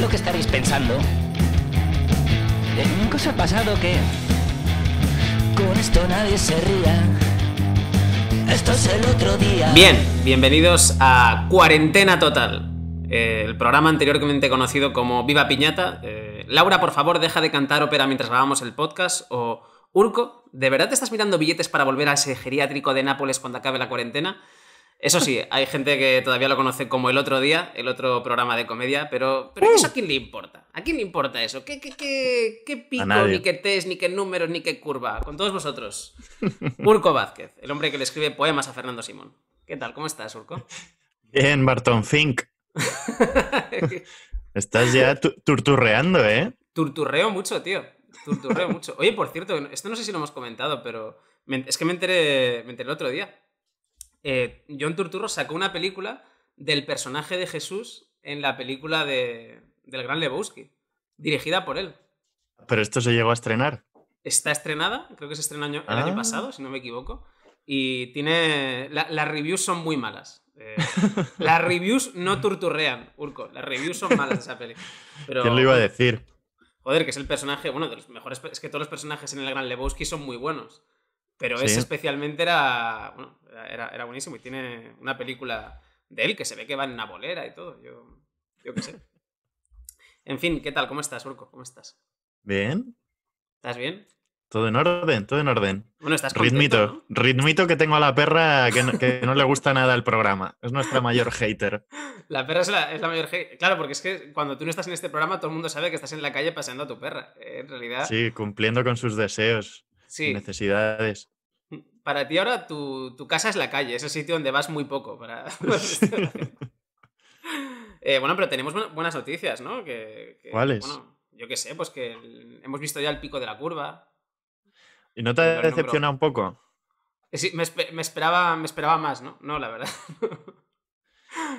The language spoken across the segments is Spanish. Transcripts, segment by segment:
lo que estaréis pensando. Nunca ha pasado que con esto nadie se ría. Esto es el otro día. Bien, bienvenidos a Cuarentena Total. Eh, el programa anteriormente conocido como Viva Piñata. Eh, Laura, por favor, deja de cantar ópera mientras grabamos el podcast. O Urco, ¿de verdad te estás mirando billetes para volver a ese geriátrico de Nápoles cuando acabe la cuarentena? Eso sí, hay gente que todavía lo conoce como el otro día, el otro programa de comedia, pero, pero ¡Uh! ¿eso a quién le importa? ¿A quién le importa eso? ¿Qué, qué, pico, ni qué test, ni qué números, ni qué curva? Con todos vosotros. Urco Vázquez, el hombre que le escribe poemas a Fernando Simón. ¿Qué tal? ¿Cómo estás, Urco? Bien, Barton Fink. estás ya turturreando, ¿eh? Turturreo mucho, tío. Turturreo mucho. Oye, por cierto, esto no sé si lo hemos comentado, pero es que me enteré, me enteré el otro día eh, John Turturro sacó una película del personaje de Jesús en la película del Gran Lebowski, dirigida por él. ¿Pero esto se llegó a estrenar? Está estrenada, creo que se estrenó el año ah. pasado, si no me equivoco. Y tiene. las reviews son muy malas. Eh. las reviews no turturrean, Urco. Las reviews son malas de esa Pero, ¿Quién lo iba a decir? Joder, que es el personaje. Bueno, de los mejores. Es que todos los personajes en el Gran Lebowski son muy buenos. Pero ese especialmente era, bueno, era, era, buenísimo y tiene una película de él que se ve que va en una bolera y todo. Yo, qué sé. En fin, ¿qué tal? ¿Cómo estás, Urco? ¿Cómo estás? Bien. ¿Estás bien? Todo en orden, todo en orden. Bueno, estás Ritmito, ritmito que tengo a la perra que no, le gusta nada el programa. Es nuestra mayor hater. La perra es la, es la mayor hater. Claro, porque es que cuando tú no estás en este programa, todo el mundo sabe que estás en la calle paseando a tu perra. En realidad. Sí, cumpliendo con sus deseos sí. necesidades. Para ti ahora tu, tu, casa es la calle, es el sitio donde vas muy poco. Para... Eh, bueno, pero tenemos buenas noticias, ¿no? Que, ¿Cuáles? yo qué sé, pues que hemos visto ya el pico de la curva. ¿Y no te decepciona un poco? Eh, sí, me, me, esperaba, me esperaba más, ¿no? No, la verdad.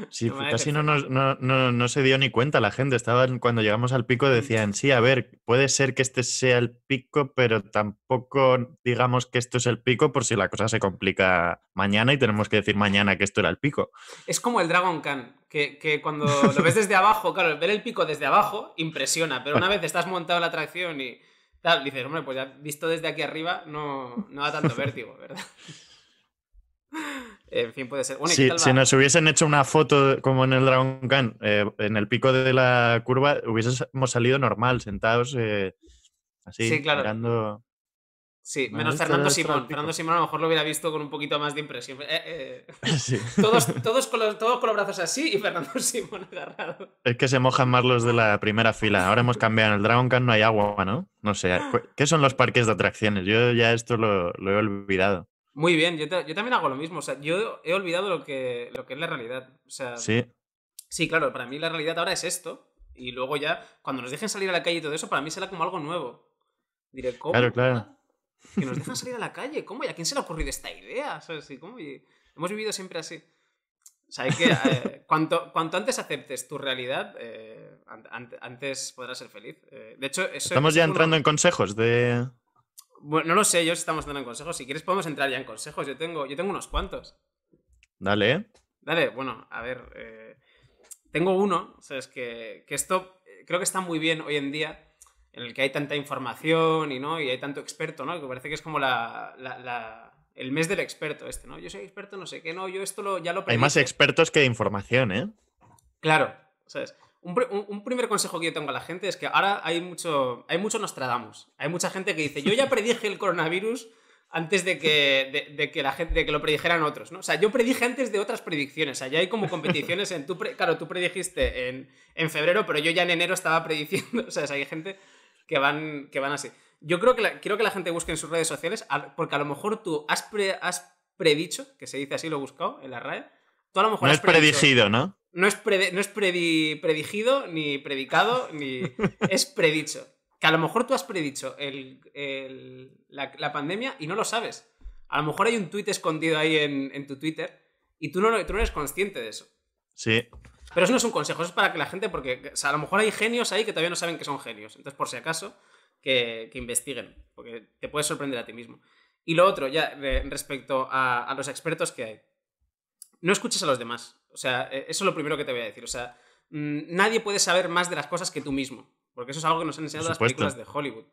Sí, casi no, no, se dio ni cuenta la gente. cuando llegamos al pico mm. decían, sí, a ver, puede ser que este sea el pico, pero tampoco digamos que esto es el pico por si la cosa se complica mañana y tenemos que decir mañana que esto era el pico. Es como el Dragon Khan, que, cuando lo ves desde abajo, claro, ver el pico desde abajo impresiona, pero una vez estás montado la atracción y tal, dices, hombre, pues ya visto desde aquí arriba no, no da tanto vértigo, ¿verdad? En fin, puede ser. si nos hubiesen hecho una foto como en el Dragon Khan, eh, en el pico de la curva, hubiésemos salido normal, sentados, eh, así, sí, Sí, menos este Fernando Simón. Fernando Simón a lo mejor lo hubiera visto con un poquito más de impresión. Eh, todos, todos, con los, brazos así y Fernando Simón agarrado. Es que se mojan más los de la primera fila. Ahora hemos cambiado. En el Dragon Khan no hay agua, ¿no? No sé. ¿Qué son los parques de atracciones? Yo ya esto lo he olvidado. Muy bien, yo, yo, también hago lo mismo. O sea, yo he olvidado lo que, que es la realidad. sea, sí. Sí, claro, para mí la realidad ahora es esto. Y luego ya, cuando nos dejen salir a la calle y todo eso, para mí será como algo nuevo. Diré, ¿cómo? Claro, claro. Que nos dejan salir a la calle, ¿cómo? ¿Y a quién se le ha ocurrido esta idea? ¿Sabes? cómo? hemos vivido siempre así. O sea, hay que, eh, cuanto, cuanto, antes aceptes tu realidad, eh, antes podrás ser feliz. Eh, de hecho, eso, Estamos ya entrando en consejos de, bueno, no lo sé yo estamos dando consejos. Si quieres podemos entrar ya en consejos. Yo tengo, yo tengo unos cuantos. Dale. ¿eh? Dale, bueno, a ver. Eh, tengo uno, ¿sabes? Que, esto eh, creo que está muy bien hoy en día en el que hay tanta información y no y hay tanto experto, ¿no? Que parece que es como la, el mes del experto este, ¿no? Yo soy experto, no sé qué, no, yo esto lo, ya lo... Hay más expertos que información, ¿eh? Claro, ¿sabes? Un, primer consejo que yo tengo a la gente es que ahora hay mucho, hay mucho Nostradamus. Hay mucha gente que dice, yo ya predije el coronavirus antes de que, de, que la gente, que lo predijeran otros, ¿no? O sea, yo predije antes de otras predicciones. O hay como competiciones en Claro, tú predijiste en, en, febrero, pero yo ya en enero estaba prediciendo. O sea, hay gente que van, que van así. Yo creo que la, quiero que la gente busque en sus redes sociales, porque a lo mejor tú has, predicho, que se dice así, lo he buscado en la red Tú a lo mejor no has es predigido, ¿no? No es, predigido, ni predicado, ni. es predicho. Que a lo mejor tú has predicho el, la, pandemia y no lo sabes. A lo mejor hay un tuit escondido ahí en, tu Twitter y tú no, tú no eres consciente de eso. Sí. Pero eso no es un consejo, eso es para que la gente, porque a lo mejor hay genios ahí que todavía no saben que son genios. Entonces, por si acaso, que, investiguen, porque te puedes sorprender a ti mismo. Y lo otro, ya respecto a los expertos que hay no escuches a los demás. O sea, e, eso es lo primero que te voy a decir. O sea, mm, nadie puede saber más de las cosas que tú mismo. Porque eso es algo que nos han enseñado las películas de Hollywood.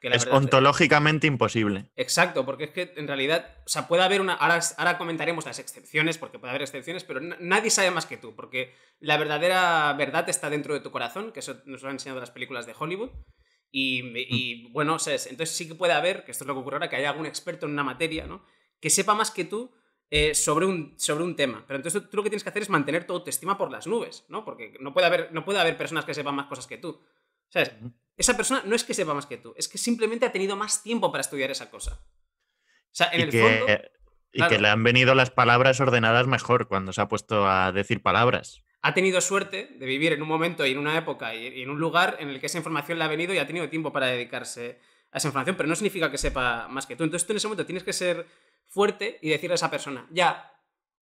Que es ontológicamente imposible. Exacto, porque es que en realidad, o sea, puede haber una. Ahora, comentaremos las excepciones, porque puede haber excepciones, pero nadie sabe más que tú, porque la verdadera verdad está dentro de tu corazón, que eso nos lo han enseñado las películas de Hollywood. Y, mm. bueno, entonces sí que puede haber, que esto es lo que ocurre ahora, que haya algún experto en una materia, ¿no? Que sepa más que tú eh, sobre, un, sobre un tema. Pero entonces tú lo que tienes que hacer es mantener tu autoestima por las nubes, ¿no? Porque no puede haber, no puede haber personas que sepan más cosas que tú. ¿Sabes? Esa persona no es que sepa más que tú, es que simplemente ha tenido más tiempo para estudiar esa cosa. O sea, en y el que, fondo. Y que le han venido las palabras ordenadas mejor cuando se ha puesto a decir palabras. Ha tenido suerte de vivir en un momento y en una época y en un lugar en el que esa información le ha venido y ha tenido tiempo para dedicarse a esa información, pero no significa que sepa más que tú. Entonces tú en ese momento tienes que ser fuerte y decirle a esa persona, ya,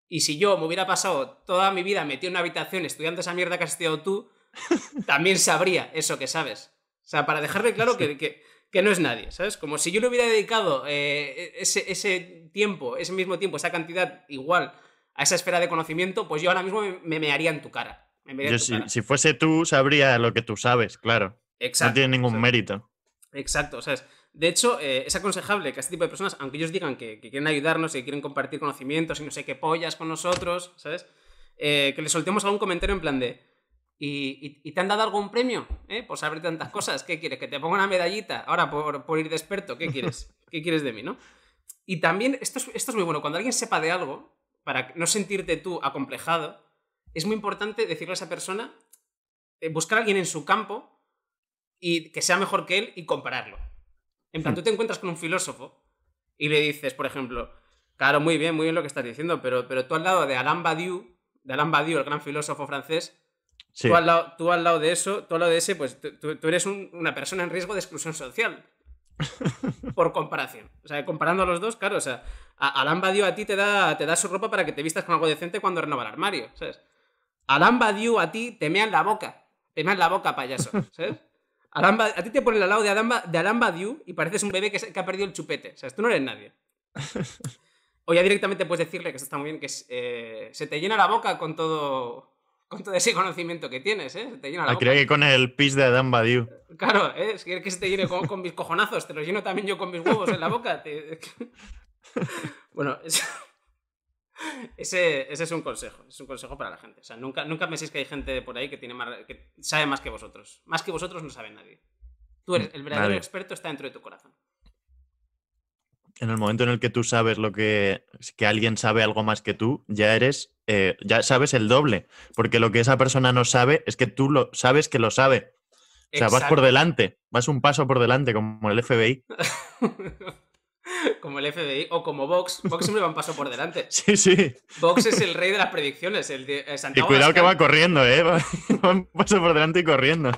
y si yo me hubiera pasado toda mi vida metido en una habitación estudiando esa mierda que has estudiado tú, también sabría eso que sabes. O sea, para dejarle claro que, que, no es nadie, ¿sabes? Como si yo le hubiera dedicado eh, e, ese, tiempo, ese mismo tiempo, esa cantidad igual a esa esfera de conocimiento, pues yo ahora mismo me, me haría en tu cara. si, fuese tú, sabría lo que tú sabes, claro. No tiene ningún mérito. Exacto, o de hecho, eh, es aconsejable que a este tipo de personas, aunque ellos digan que, quieren ayudarnos y quieren compartir conocimientos y no sé qué pollas con nosotros, ¿sabes? Eh, que les soltemos algún comentario en plan de. ¿Y, te han dado algún premio? ¿Eh? Por saber tantas cosas. ¿Qué quieres? ¿Que te ponga una medallita? Ahora, por, ir desperto, ¿qué quieres? ¿Qué quieres de mí, no? Y también, esto es, esto es muy bueno, cuando alguien sepa de algo, para no sentirte tú acomplejado, es muy importante decirle a esa persona, eh, buscar a alguien en su campo y que sea mejor que él y compararlo. En plan, hmm. tú te encuentras con un filósofo y le dices, por ejemplo, claro, muy bien, muy bien lo que estás diciendo, pero, pero tú al lado de Alain Badiou, de Alain el gran filósofo francés, tú, al lado, de eso, tú al lado de ese, pues tú, eres una persona en riesgo de exclusión social. por comparación. O sea, comparando a los dos, claro, o sea, Alain Badiou a ti te da, te da su ropa para que te vistas con algo decente cuando renova el armario, ¿sabes? Alain Badiou a ti te en la boca. Te en la boca, payaso, ¿sabes? a ti te ponen al lado de Alamba, de Alamba y pareces un bebé que, ha perdido el chupete. O sea, tú no eres nadie. O ya directamente puedes decirle, que esto está muy bien, que eh, se te llena la boca con todo, todo ese conocimiento que tienes, ¿eh? Se te llena la ah, boca. Creo que con el pis de Adam Badiou. Claro, ¿eh? es que, que se te llene con, mis cojonazos, te lo lleno también yo con mis huevos en la boca. bueno, eso ese, es un consejo, es un consejo para la gente. O sea, nunca, nunca penséis que hay gente por ahí que, tiene más, que sabe más que vosotros. Más que vosotros no sabe nadie. Tú eres el verdadero experto, está dentro de tu corazón. En el momento en el que tú sabes lo que, que alguien sabe algo más que tú, ya eres, eh, ya sabes el doble, porque lo que esa persona no sabe es que tú lo sabes que lo sabe. O sea, vas por delante, vas un paso por delante, como el FBI. como el FBI o como Vox. Vox siempre va un paso por delante. Sí, sí. Vox es el rey de las predicciones. El eh, y cuidado que va corriendo, ¿eh? Va, un paso por delante y corriendo.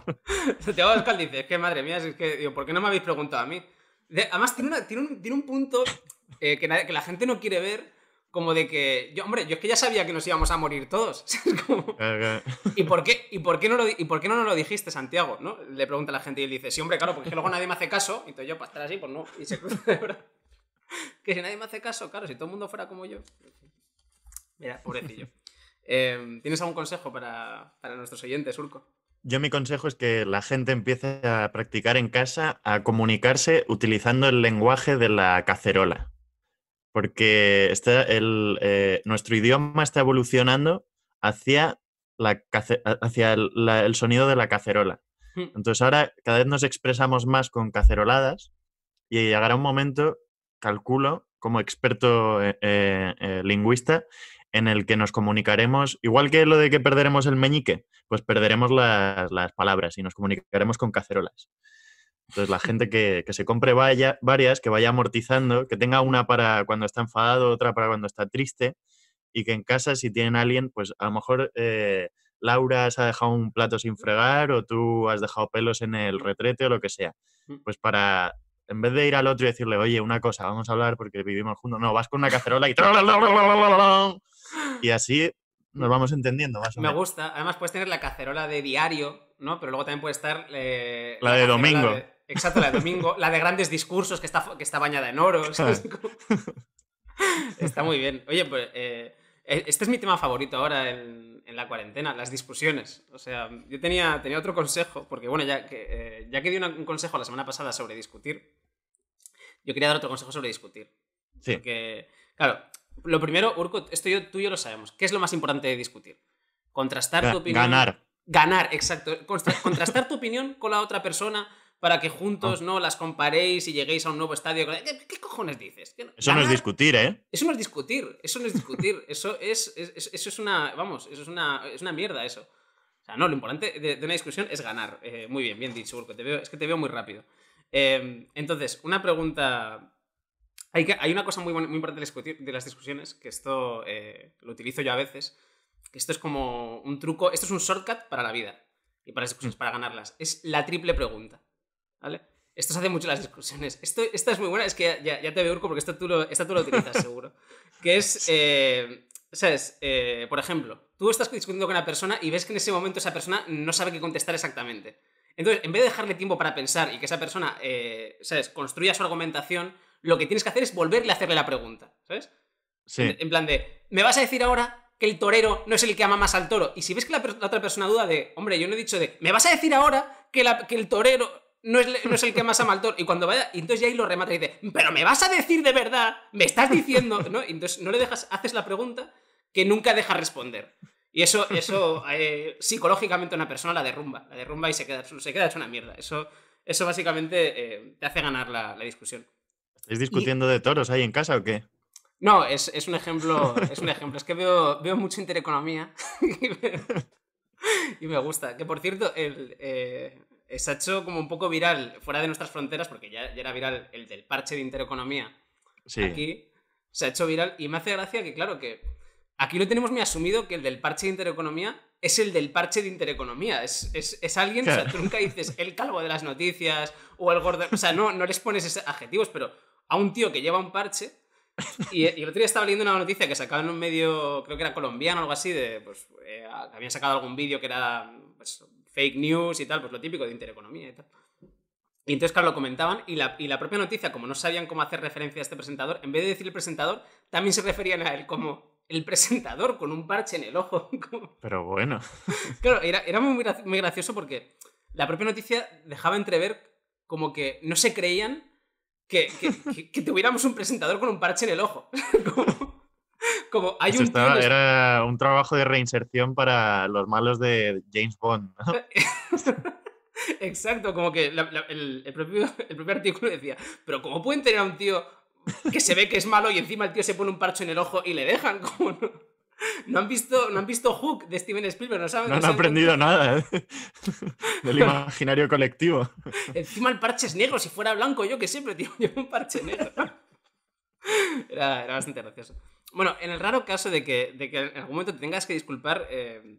Santiago Pascal dice, es que madre mía, es que, digo, ¿por qué no me habéis preguntado a mí? además, tiene, tiene, un, tiene, un, punto eh, que, nadie, que, la gente no quiere ver, como de que, yo, hombre, yo es que ya sabía que nos íbamos a morir todos. ¿Y, por qué, y, por qué no lo, por qué no nos lo dijiste, Santiago? ¿no? Le pregunta la gente y él dice, sí, hombre, claro, porque luego nadie me hace caso, entonces yo para pues estar así, pues no, y se cruza que si nadie me hace caso, claro, si todo el mundo fuera como yo. Mira, pobrecillo. Eh, ¿Tienes algún consejo para, para nuestros oyentes, Urco? Yo mi consejo es que la gente empiece a practicar en casa, a comunicarse utilizando el lenguaje de la cacerola. Porque está eh, nuestro idioma está evolucionando hacia, la, hacia el, sonido de la cacerola. Hmm. Entonces ahora cada vez nos expresamos más con caceroladas y llegará un momento calculo, como experto eh, eh, eh, lingüista, en el que nos comunicaremos, igual que lo de que perderemos el meñique, pues perderemos las, palabras y nos comunicaremos con cacerolas. Entonces, la gente que, se compre vaya, varias, que vaya amortizando, que tenga una para cuando está enfadado, otra para cuando está triste, y que en casa, si tienen a alguien, pues a lo mejor Laura se ha dejado un plato sin fregar o tú has dejado pelos en el retrete o lo que sea. Mm. Pues para en vez de ir al otro y decirle, oye, una cosa, vamos a hablar porque vivimos juntos, no, vas con una cacerola y... Y así nos vamos entendiendo Me gusta. Además, puedes tener la cacerola de diario, ¿no? Pero luego también puede estar. Eh, la, de domingo. exacto, la de domingo. la de grandes discursos que está, que está bañada en oro. está muy bien. Oye, pues. Eh, eh, este es mi tema favorito ahora en, la cuarentena, las discusiones. O sea, yo tenía, tenía otro consejo, porque bueno, ya que, eh, ya que di un consejo la semana pasada sobre discutir, yo quería dar otro consejo sobre discutir. Sí. Porque, claro, lo primero, Urco, esto tú y yo lo sabemos. ¿Qué es lo más importante de discutir? Contrastar tu opinión. Ganar. Ganar, exacto. Contrastar tu opinión con la otra persona para que juntos ah. no las comparéis y lleguéis a un nuevo estadio. ¿Qué, cojones dices? Eso no es discutir, ¿eh? Eso no es discutir, eso no es discutir, eso es, eso es una, vamos, eso es una, es una mierda eso. O sea, no, lo importante de, una discusión es ganar. Eh, muy bien, bien dicho, es que te veo muy rápido. Em, entonces, una pregunta... Hay, que, hay una cosa muy, muy importante de las discusiones, que esto eh, lo utilizo yo a veces, que esto es como un truco, esto es un shortcut para la vida y para las discusiones, mm. para ganarlas. Es la triple pregunta. ¿Vale? Esto se hace mucho en las discusiones. Esto, esta es muy buena, es que ya, te veo, Urco, porque esta tú lo, tú lo utilizas seguro. que es, eh, ¿sabes? Eh, por ejemplo, tú estás discutiendo con una persona y ves que en ese momento esa persona no sabe qué contestar exactamente. Entonces, en vez de dejarle tiempo para pensar y que esa persona, eh, ¿sabes?, construya su argumentación, lo que tienes que hacer es volverle a hacerle la pregunta, ¿sabes? En, plan de, ¿me vas a decir ahora que el torero no es el que ama más al toro? Y si ves que la, otra persona duda de, hombre, yo no he dicho de, ¿me vas a decir ahora que el torero no es, el que más ama al toro. Y cuando vaya, y entonces ya ahí lo remata y dice, pero me vas a decir de verdad, me estás diciendo, ¿no? entonces no le dejas, haces la pregunta que nunca deja responder. Y eso, eso eh, psicológicamente una persona la derrumba, la derrumba y se queda, se queda hecho una mierda. Eso, eso básicamente eh, te hace ganar la, discusión. es discutiendo de toros ahí en casa o qué? No, es, un ejemplo, es un ejemplo. Es que veo, veo mucho intereconomía y me, y me gusta. Que por cierto, el, eh, se ha hecho como un poco viral fuera de nuestras fronteras, porque ya, era viral el del parche de intereconomía. Sí. Aquí se ha hecho viral y me hace gracia que, claro, que aquí lo tenemos muy asumido que el del parche de intereconomía es el del parche de intereconomía. Es, es, es alguien, o sea, tú nunca dices el calvo de las noticias o el gordo. O sea, no, no les pones adjetivos, pero a un tío que lleva un parche. Y, el otro día estaba leyendo una noticia que sacaban en un medio, creo que era colombiano o algo así, de pues eh, habían sacado algún vídeo que era pues, fake news y tal, pues lo típico de intereconomía y tal. Y entonces, claro, lo comentaban y la, propia noticia, como no sabían cómo hacer referencia a este presentador, en vez de decir el presentador, también se referían a él como el presentador con un parche en el ojo. Pero bueno. Claro, era, era muy, muy gracioso porque la propia noticia dejaba entrever como que no se creían que, que, tuviéramos un presentador con un parche en el ojo. Era un trabajo de reinserción para los malos de James Bond. Exacto, como que el, el, propio, artículo decía, pero ¿cómo pueden tener a un tío que se ve que es malo y encima el tío se pone un parche en el ojo y le dejan? Como no? han visto, no han visto Hook de Steven Spielberg, no han aprendido nada ¿eh? del imaginario colectivo. Encima el parche es negro, si fuera blanco yo que siempre, tío, llevo un parche negro. era bastante gracioso. Bueno, en el raro caso de que, de que en algún momento tengas que disculpar, eh,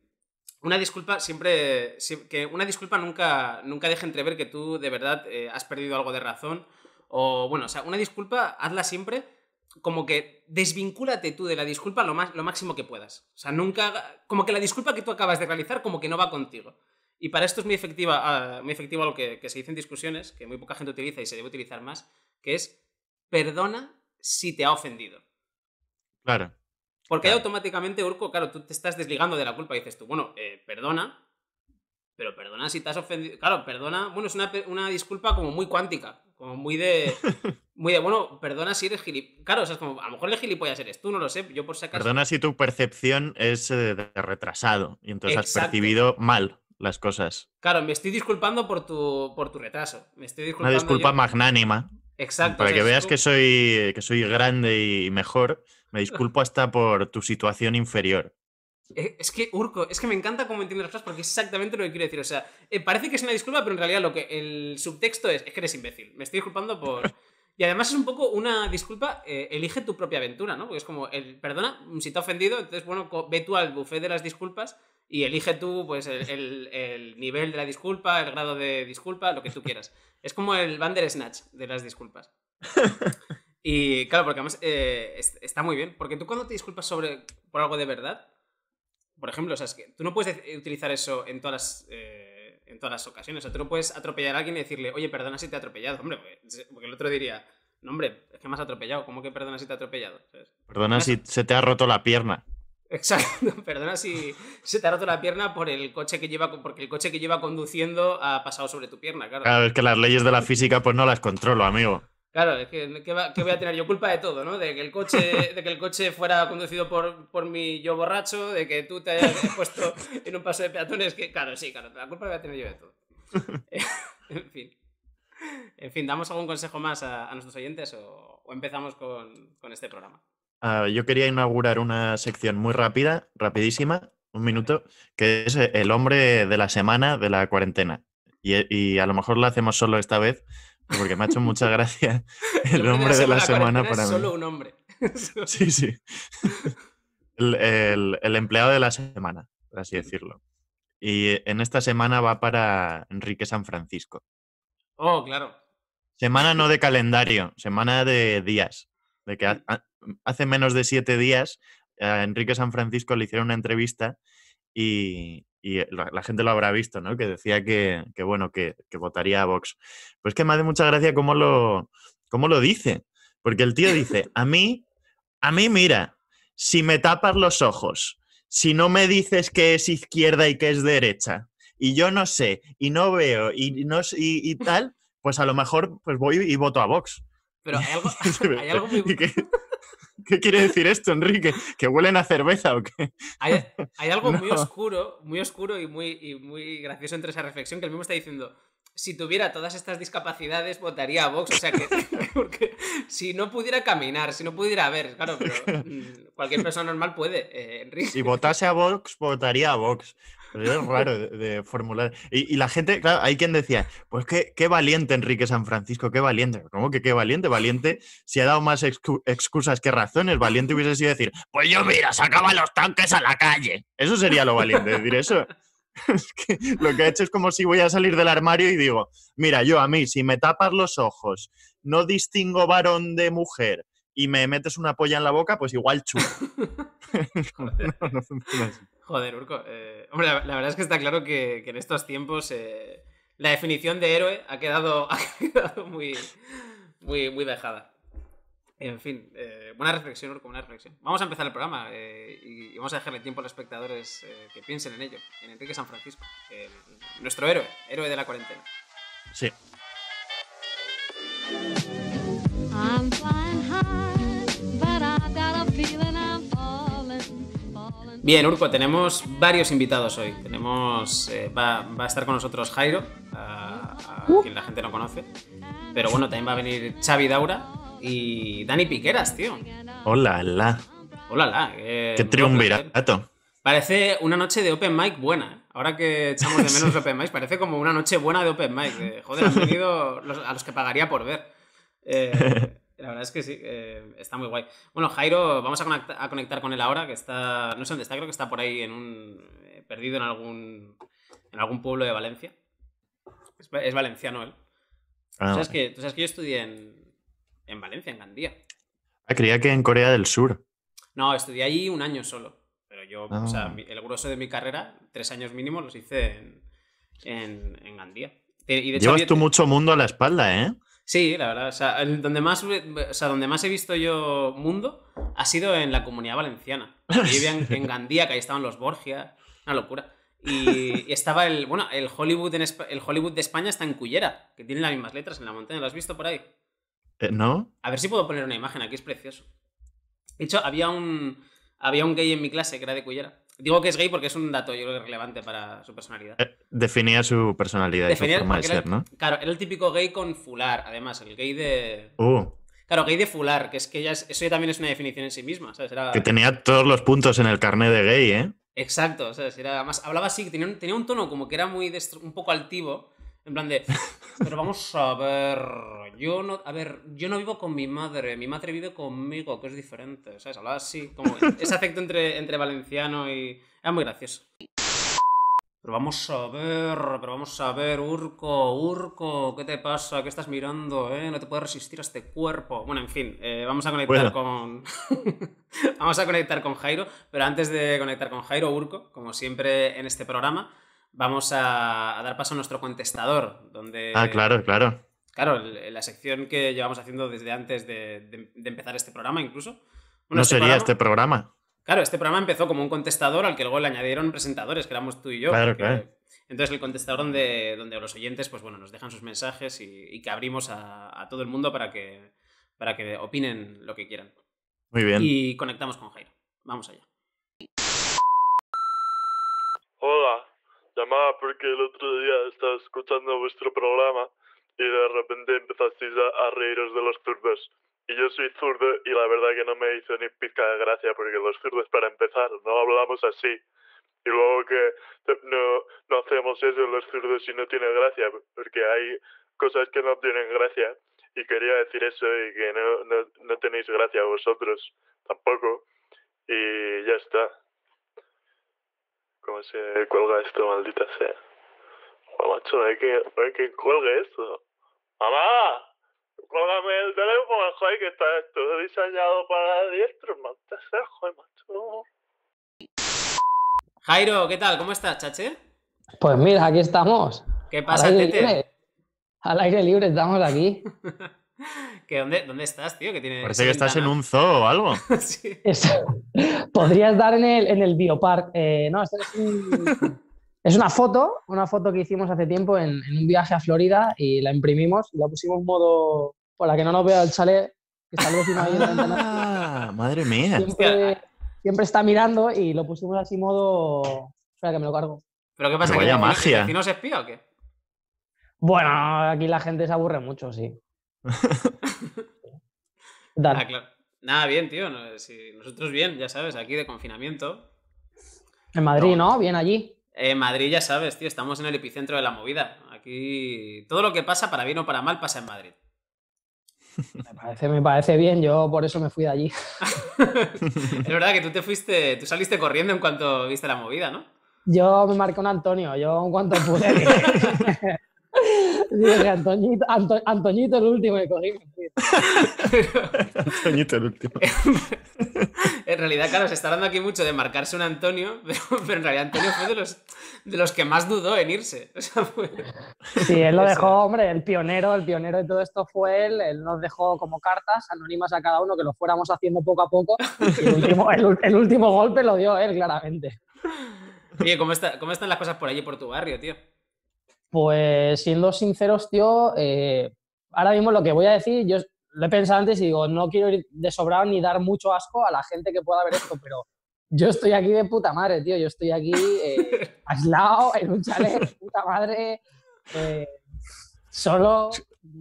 una disculpa siempre. que una disculpa nunca, nunca entrever que tú de verdad eh, has perdido algo de razón. O bueno, o sea, una disculpa, hazla siempre como que desvincúlate tú de la disculpa lo, más, máximo que puedas. O sea, nunca. Como que la disculpa que tú acabas de realizar, como que no va contigo. Y para esto es muy, efectiva, ah, muy efectivo algo que, se dice en discusiones, que muy poca gente utiliza y se debe utilizar más, que es perdona si te ha ofendido. Claro. Porque automáticamente, Urco, claro, tú te estás desligando de la culpa y dices tú, bueno, eh, perdona, pero perdona si te has ofendido. Claro, perdona. Bueno, es una, una disculpa como muy cuántica, como muy de. Muy de, bueno, perdona si eres gilipollas. Claro, o como, a lo mejor el gilipollas eres tú, no lo sé, yo por si acaso. Perdona si tu percepción es eh, de retrasado y entonces has percibido mal las cosas. Claro, me estoy disculpando por tu, por tu retraso. Me estoy disculpando. Una disculpa magnánima. Exacto. Para que veas que soy, que soy grande y mejor me disculpo hasta por tu situación inferior. Eh, es que, Urco, es que me encanta cómo entiendes las cosas porque es exactamente lo que quiero decir. O sea, eh, parece que es una disculpa, pero en realidad lo que el subtexto es, es que eres imbécil. Me estoy disculpando por... Y además es un poco una disculpa, eh, elige tu propia aventura, ¿no? Porque es como, el, perdona, si te ha ofendido, entonces, bueno, ve tú al buffet de las disculpas y elige tú, pues, el, nivel de la disculpa, el grado de disculpa, lo que tú quieras. Es como el Snatch de las disculpas. Y claro, porque además eh, está muy bien, porque tú cuando te disculpas sobre, por algo de verdad, por ejemplo, que tú no puedes utilizar eso en todas las... Eh, en todas ocasiones. O sea, tú no puedes atropellar a alguien y decirle, oye, perdona si te he atropellado. Hombre, porque el otro diría, no, hombre, es que me has atropellado. ¿Cómo que perdona si te he atropellado? perdona si se te ha roto la pierna. Exacto, perdona si se te ha roto la pierna por el coche que lleva, porque el coche que lleva conduciendo ha pasado sobre tu pierna, claro. Claro, es que las leyes de la física pues no las controlo, amigo. Claro, es que, voy a tener yo culpa de todo, ¿no? De que el coche, de que el coche fuera conducido por, por mi yo borracho, de que tú te hayas puesto en un paso de peatones, que claro, sí, claro, la culpa la voy a tener yo de todo. en fin. En fin, ¿damos algún consejo más a, nuestros oyentes o, empezamos con, con, este programa? Ah, yo quería inaugurar una sección muy rápida, rapidísima, un minuto, que es el hombre de la semana de la cuarentena. Y, y a lo mejor lo hacemos solo esta vez, porque me ha hecho mucha gracia el nombre de la semana para mí. Solo un hombre. sí, sí. El, empleado de la semana, por así decirlo. Y en esta semana va para Enrique San Francisco. Oh, claro. Semana no de calendario, semana de días. De que hace menos de siete días a Enrique San Francisco le hicieron una entrevista y, y eh, la, gente lo habrá visto, ¿no? Que decía que, bueno, que, votaría a Vox. Pues que me hace mucha gracia cómo lo, cómo lo dice. Porque el tío dice, a mí, a mí mira, si me tapas los ojos, si no me dices que es izquierda y que es derecha, y yo no sé, y no veo, y, no, y, y tal, pues a lo mejor pues voy y voto a Vox. Pero hay algo, hay ¿Qué quiere decir esto, Enrique? ¿Que huelen a cerveza o qué? Hay, algo muy oscuro, muy oscuro y muy, muy gracioso entre esa reflexión que el mismo está diciendo. Si tuviera todas estas discapacidades, votaría a Vox. O sea que. Porque si no pudiera caminar, si no pudiera ver, claro, pero mm, cualquier persona normal puede, eh, Enrique. Si votase a Vox, votaría a Vox. Es raro de, formular. Y, la gente, claro, hay quien decía, pues qué, qué valiente Enrique San Francisco, qué valiente. ¿Cómo que qué valiente? Valiente, si ha dado más excusas que razones, valiente hubiese sido decir, pues yo mira, sacaba los tanques a la calle. Eso sería lo valiente, decir eso. lo que ha hecho es como si voy a salir del armario y digo, mira, yo a mí, si me tapas los ojos, no distingo varón de mujer y me metes una polla en la boca, pues igual chulo. no funciona así. Joder, Urco. Eh, hombre, la, verdad es que está claro que, en estos tiempos eh, la definición de héroe ha quedado, muy, muy, muy dejada. En fin, eh, buena reflexión, Urco, buena reflexión. Vamos a empezar el programa y, vamos a dejarle tiempo a los espectadores que piensen en ello, en Enrique San Francisco, nuestro héroe, héroe de la cuarentena. Sí. Bien, Urco, tenemos varios invitados hoy. Tenemos, eh, va, a estar con nosotros Jairo, a, uh. quien la gente no conoce. Pero bueno, también va a venir Xavi Daura y Dani Piqueras, tío. Hola, la. Hola, la. Eh, Qué triunvirato. ¿eh? Parece una noche de Open Mic buena. Ahora que echamos de menos Open Mic, parece como una noche buena de Open Mic. joder, han venido a los que pagaría por ver. Eh, La verdad es que sí, eh, está muy guay. Bueno, Jairo, vamos a conectar, con él ahora, que está, no sé dónde está, creo que está por ahí en un, eh, perdido en algún, en algún pueblo de Valencia. Es, valenciano él. ¿Tú, ah, sabes que, ¿Tú, que, yo estudié en, Valencia, en Gandía. Ah, creía que en Corea del Sur. No, estudié allí un año solo. Pero yo, o sea, ah. el grueso de mi carrera, tres años mínimo, los hice en, en, Gandía. Y Llevas tú mucho mundo a la espalda, ¿eh? Sí, la verdad. O sea, donde, más, donde más he visto yo mundo ha sido en la comunidad valenciana. Vivían en, en, Gandía, que ahí estaban los Borgia. Una locura. Y, estaba el. Bueno, el Hollywood, en, el Hollywood de España está en Cullera, que tiene las mismas letras en la montaña. ¿Lo has visto por ahí? Eh, no. A ver si puedo poner una imagen aquí, es precioso. De hecho, había un, había un gay en mi clase que era de Cullera. Digo que es gay porque es un dato, yo creo que relevante para su personalidad. Eh, definía su personalidad su ser, ¿no? Claro, era el típico gay con fular, además, el gay de. Uh. Claro, gay de fular, que es que ya eso ya también es una definición en sí misma, Que tenía todos los puntos en el carnet de gay, ¿eh? Exacto, ¿sabes? además, hablaba así, tenía un, tenía un tono como que era muy un poco altivo, en plan de, pero vamos a ver, yo no, a ver, yo no vivo con mi madre, mi madre vive conmigo, que es diferente, ¿sabes? Hablaba así, como ese afecto entre, entre valenciano y... Era muy gracioso. Pero vamos a ver, pero vamos a ver, Urco, Urco, ¿qué te pasa? ¿Qué estás mirando, eh? No te puedes resistir a este cuerpo. Bueno, en fin, eh, vamos a conectar con... vamos a conectar con Jairo, pero antes de conectar con Jairo, Urco, como siempre en este programa, vamos a, dar paso a nuestro contestador, donde... Ah, claro, claro. Claro, la sección que llevamos haciendo desde antes de, empezar este programa incluso. no este sería este programa. Claro, este programa empezó como un contestador al que luego le añadieron presentadores, que éramos tú y yo. Claro, claro. Entonces el contestador donde, los oyentes pues bueno, nos dejan sus mensajes y, que abrimos a, todo el mundo para que, para que opinen lo que quieran. Muy bien. Y conectamos con Jairo. Vamos allá. Hola, Llamaba porque el otro día estaba escuchando vuestro programa y de repente empezasteis a, reíros de los zurdos. Y yo soy zurdo y la verdad que no me hizo ni pizca de gracia porque los zurdos para empezar no hablamos así. Y luego que no, no hacemos eso los zurdos y no tiene gracia porque hay cosas que no tienen gracia. Y quería decir eso y que no, no, no tenéis gracia vosotros tampoco. Y ya está. ¿Cómo se cuelga esto, maldita sea? Joder, macho, hay que, hay que cuelgue esto. ¡Mamá! Cuélgame el teléfono, joder, que está todo diseñado para diestros, maldita sea, joder, macho. Jairo, ¿qué tal? ¿Cómo estás, chache? Pues mira, aquí estamos. ¿Qué pasa, Tete? Al aire libre estamos aquí. ¿Que dónde, estás, tío? Parece que estás en un zoo o algo. Podrías dar en el, en el biopark. Eh, no, esto es, una foto, una foto que hicimos hace tiempo en, un viaje a Florida y la imprimimos, y la pusimos modo. Para que no nos vea el chalet, que ah, Madre mía. Siempre, está mirando y lo pusimos así modo. Espera, que me lo cargo. ¿Pero qué pasa? vaya magia. se espía o qué? Bueno, aquí la gente se aburre mucho, sí. Dale. Ah, Nada, bien, tío. Eh, nosotros bien, ya sabes, aquí de confinamiento. En Madrid, ¿no? Bien allí. En Madrid, ya sabes, tío, estamos en el epicentro de la movida. Aquí todo lo que pasa, para bien o para mal, pasa en Madrid. Me parece, me parece bien, yo por eso me fui de allí. es verdad que tú te fuiste, tú saliste corriendo en cuanto viste la movida, ¿no? Yo me marqué un Antonio, yo en cuanto pude. Antoñito, Antoñito, el último que Antoñito el último. en realidad, claro, se está hablando aquí mucho de marcarse un Antonio, pero, en realidad Antonio fue de los, que más dudó en irse. Sí, él lo dejó, hombre, el pionero, el pionero de todo esto fue él. Él nos dejó como cartas anónimas a cada uno que lo fuéramos haciendo poco a poco. Y el, último, golpe lo dio él, claramente. Oye, ¿cómo, ¿cómo están las cosas por allí, por tu barrio, tío? Pues siendo sinceros, tío, eh, ahora mismo lo que voy a decir, yo lo he pensado antes y digo, no quiero ir de sobrado ni dar mucho asco a la gente que pueda ver esto, pero yo estoy aquí de puta madre, tío. Yo estoy aquí eh, aislado en un chalet, puta madre. Eh, solo.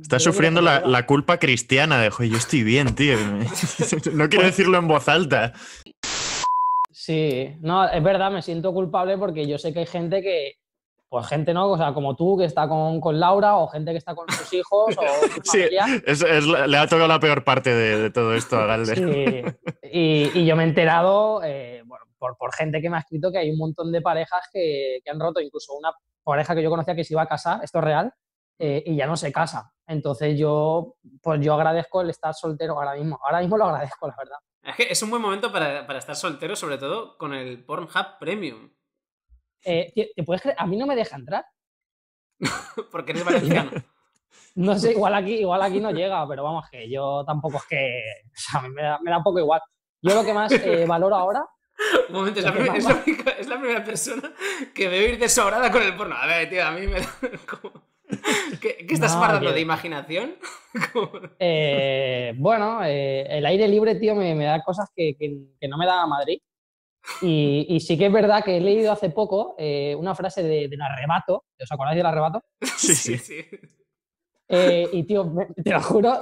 Estás sufriendo la, culpa cristiana dejo, yo estoy bien, tío. No quiero decirlo en voz alta. Sí, no, es verdad, me siento culpable porque yo sé que hay gente que pues gente, ¿no? O sea, como tú, que está con, Laura, o gente que está con sus hijos, o Sí, le ha tocado la peor parte de, todo esto a Galder. Sí. Y, yo me he enterado, eh, por, gente que me ha escrito, que hay un montón de parejas que, han roto, incluso una pareja que yo conocía que se iba a casar, esto es real, eh, y ya no se casa. Entonces yo, pues yo agradezco el estar soltero ahora mismo. Ahora mismo lo agradezco, la verdad. Es que es un buen momento para, para estar soltero, sobre todo con el Pornhub Premium. Eh, ¿te, puedes creer? A mí no me deja entrar. Porque eres valenciano. No sé, igual aquí, igual aquí no llega, pero vamos, que yo tampoco es que. O sea, me da, me da un poco igual. Yo lo que más eh, valoro ahora. Un momento, es la, primera persona que veo ir desobrada con el porno. A ver, tío, a mí me da. ¿Qué, estás de imaginación? Eh, bueno, el aire libre, tío, me, da cosas que, no me da Madrid. Y, sí que es verdad que he leído hace poco eh, una frase del arrebato. ¿Os acordáis del arrebato? Sí, sí, sí. Eh, y tío, te lo juro,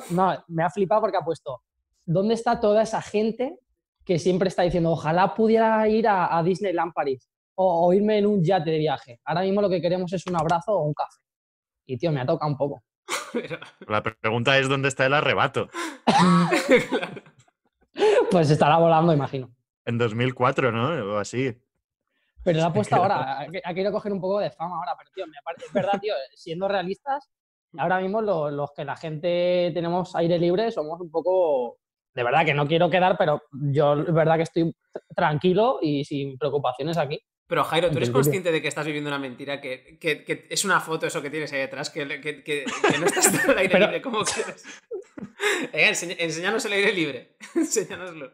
me ha flipado porque ha puesto, ¿dónde está toda esa gente que siempre está diciendo, ojalá pudiera ir a, Disneyland París o, o, irme en un yate de viaje? Ahora mismo lo que queremos es un abrazo o un café. Y tío, me ha tocado un poco. La pregunta es, ¿dónde está el arrebato? pues estará volando, imagino en 2004, ¿no? O así. Pero la ha ahora, ha querido coger un poco de fama ahora, pero tío, me parece, verdad, tío, eh, siendo realistas, ahora mismo los, que la gente tenemos aire libre somos un poco, de verdad que no quiero quedar, pero yo es verdad que estoy tranquilo y sin preocupaciones aquí. Pero Jairo, ¿tú eres consciente de que estás viviendo una mentira? Que, es una foto eso que tienes ahí detrás, que, no estás en el aire libre ¿cómo quieres. Eh, enséñanos el aire libre, enséñanoslo.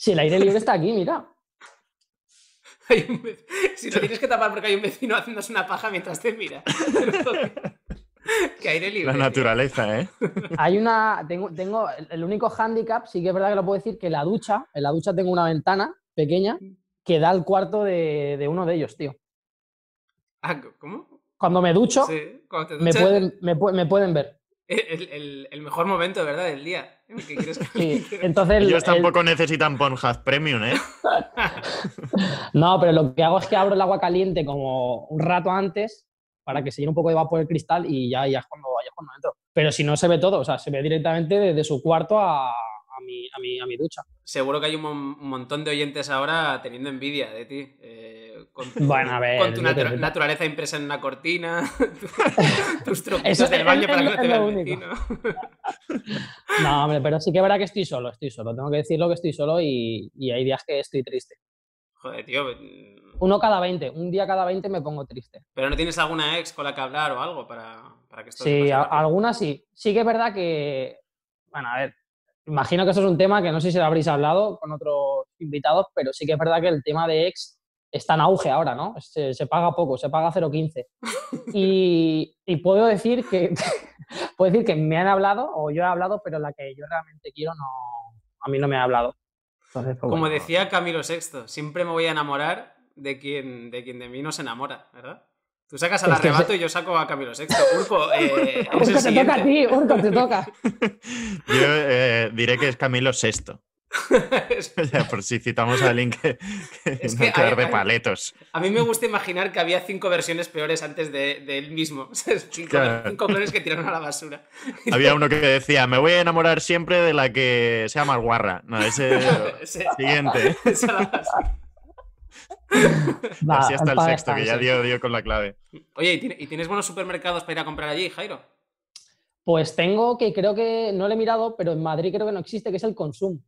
Si el aire libre está aquí, mira. si lo tienes que tapar porque hay un vecino haciéndose una paja mientras te mira. que aire libre. La naturaleza, ¿eh? Hay una. Tengo, el único hándicap, sí que es verdad que lo puedo decir, que la ducha, en la ducha tengo una ventana pequeña que da al cuarto de, uno de ellos, tío. Ah, ¿cómo? Cuando me ducho, me, pueden, eh. me pueden ver el, mejor momento, ¿verdad? Del día. Entonces, Ellos tampoco necesitan ponjas Premium, ¿eh? no, pero lo que hago es que abro el agua caliente como un rato antes para que se llene un poco de vapor el cristal y ya, ya, es, cuando, ya cuando entro. Pero si no, se ve todo. O sea, se ve directamente desde su cuarto a, a mi, a, mi, a mi ducha. Seguro que hay un, montón de oyentes ahora teniendo envidia de ti. Eh, con tu, bueno, a ver, tu naturaleza impresa en una cortina, tus trucos del baño para que no te vea no, hombre, pero sí que es verdad que estoy solo, estoy solo. Tengo que decirlo que estoy solo y, hay días que estoy triste. Joder, tío. Uno cada 20, un día cada 20 me pongo triste. ¿Pero no tienes alguna ex con la que hablar o algo para, para que esto Sí, alguna sí. Sí que es verdad que. Bueno, a ver, imagino que eso es un tema que no sé si lo habréis hablado con otros invitados, pero sí que es verdad que el tema de ex está en auge ahora, ¿no? Se, paga poco, se paga 0,15. Y, y, puedo decir que puedo decir que me han hablado, o yo he hablado, pero la que yo realmente quiero no, a mí no me ha hablado. Pues Como decía Camilo VI, siempre me voy a enamorar de quien de, quien de mí no se enamora, ¿verdad? Tú sacas al arrebato y yo saco a Camilo VI. Urco, eh, toca a ti, Urco, te toca. Yo eh, diré que es Camilo VI. por si citamos a link que, es de paletos. A mí me gusta imaginar que había cinco versiones peores antes de, él mismo. cinco, peores que tiraron a la basura. Había uno que decía, me voy a enamorar siempre de la que sea más guarra. No, ese siguiente. Así hasta el sexto, que ya dio, dio, con la clave. Oye, ¿y tienes buenos supermercados para ir a comprar allí, Jairo? Pues tengo que creo que no lo he mirado, pero en Madrid creo que no existe, que es el consumo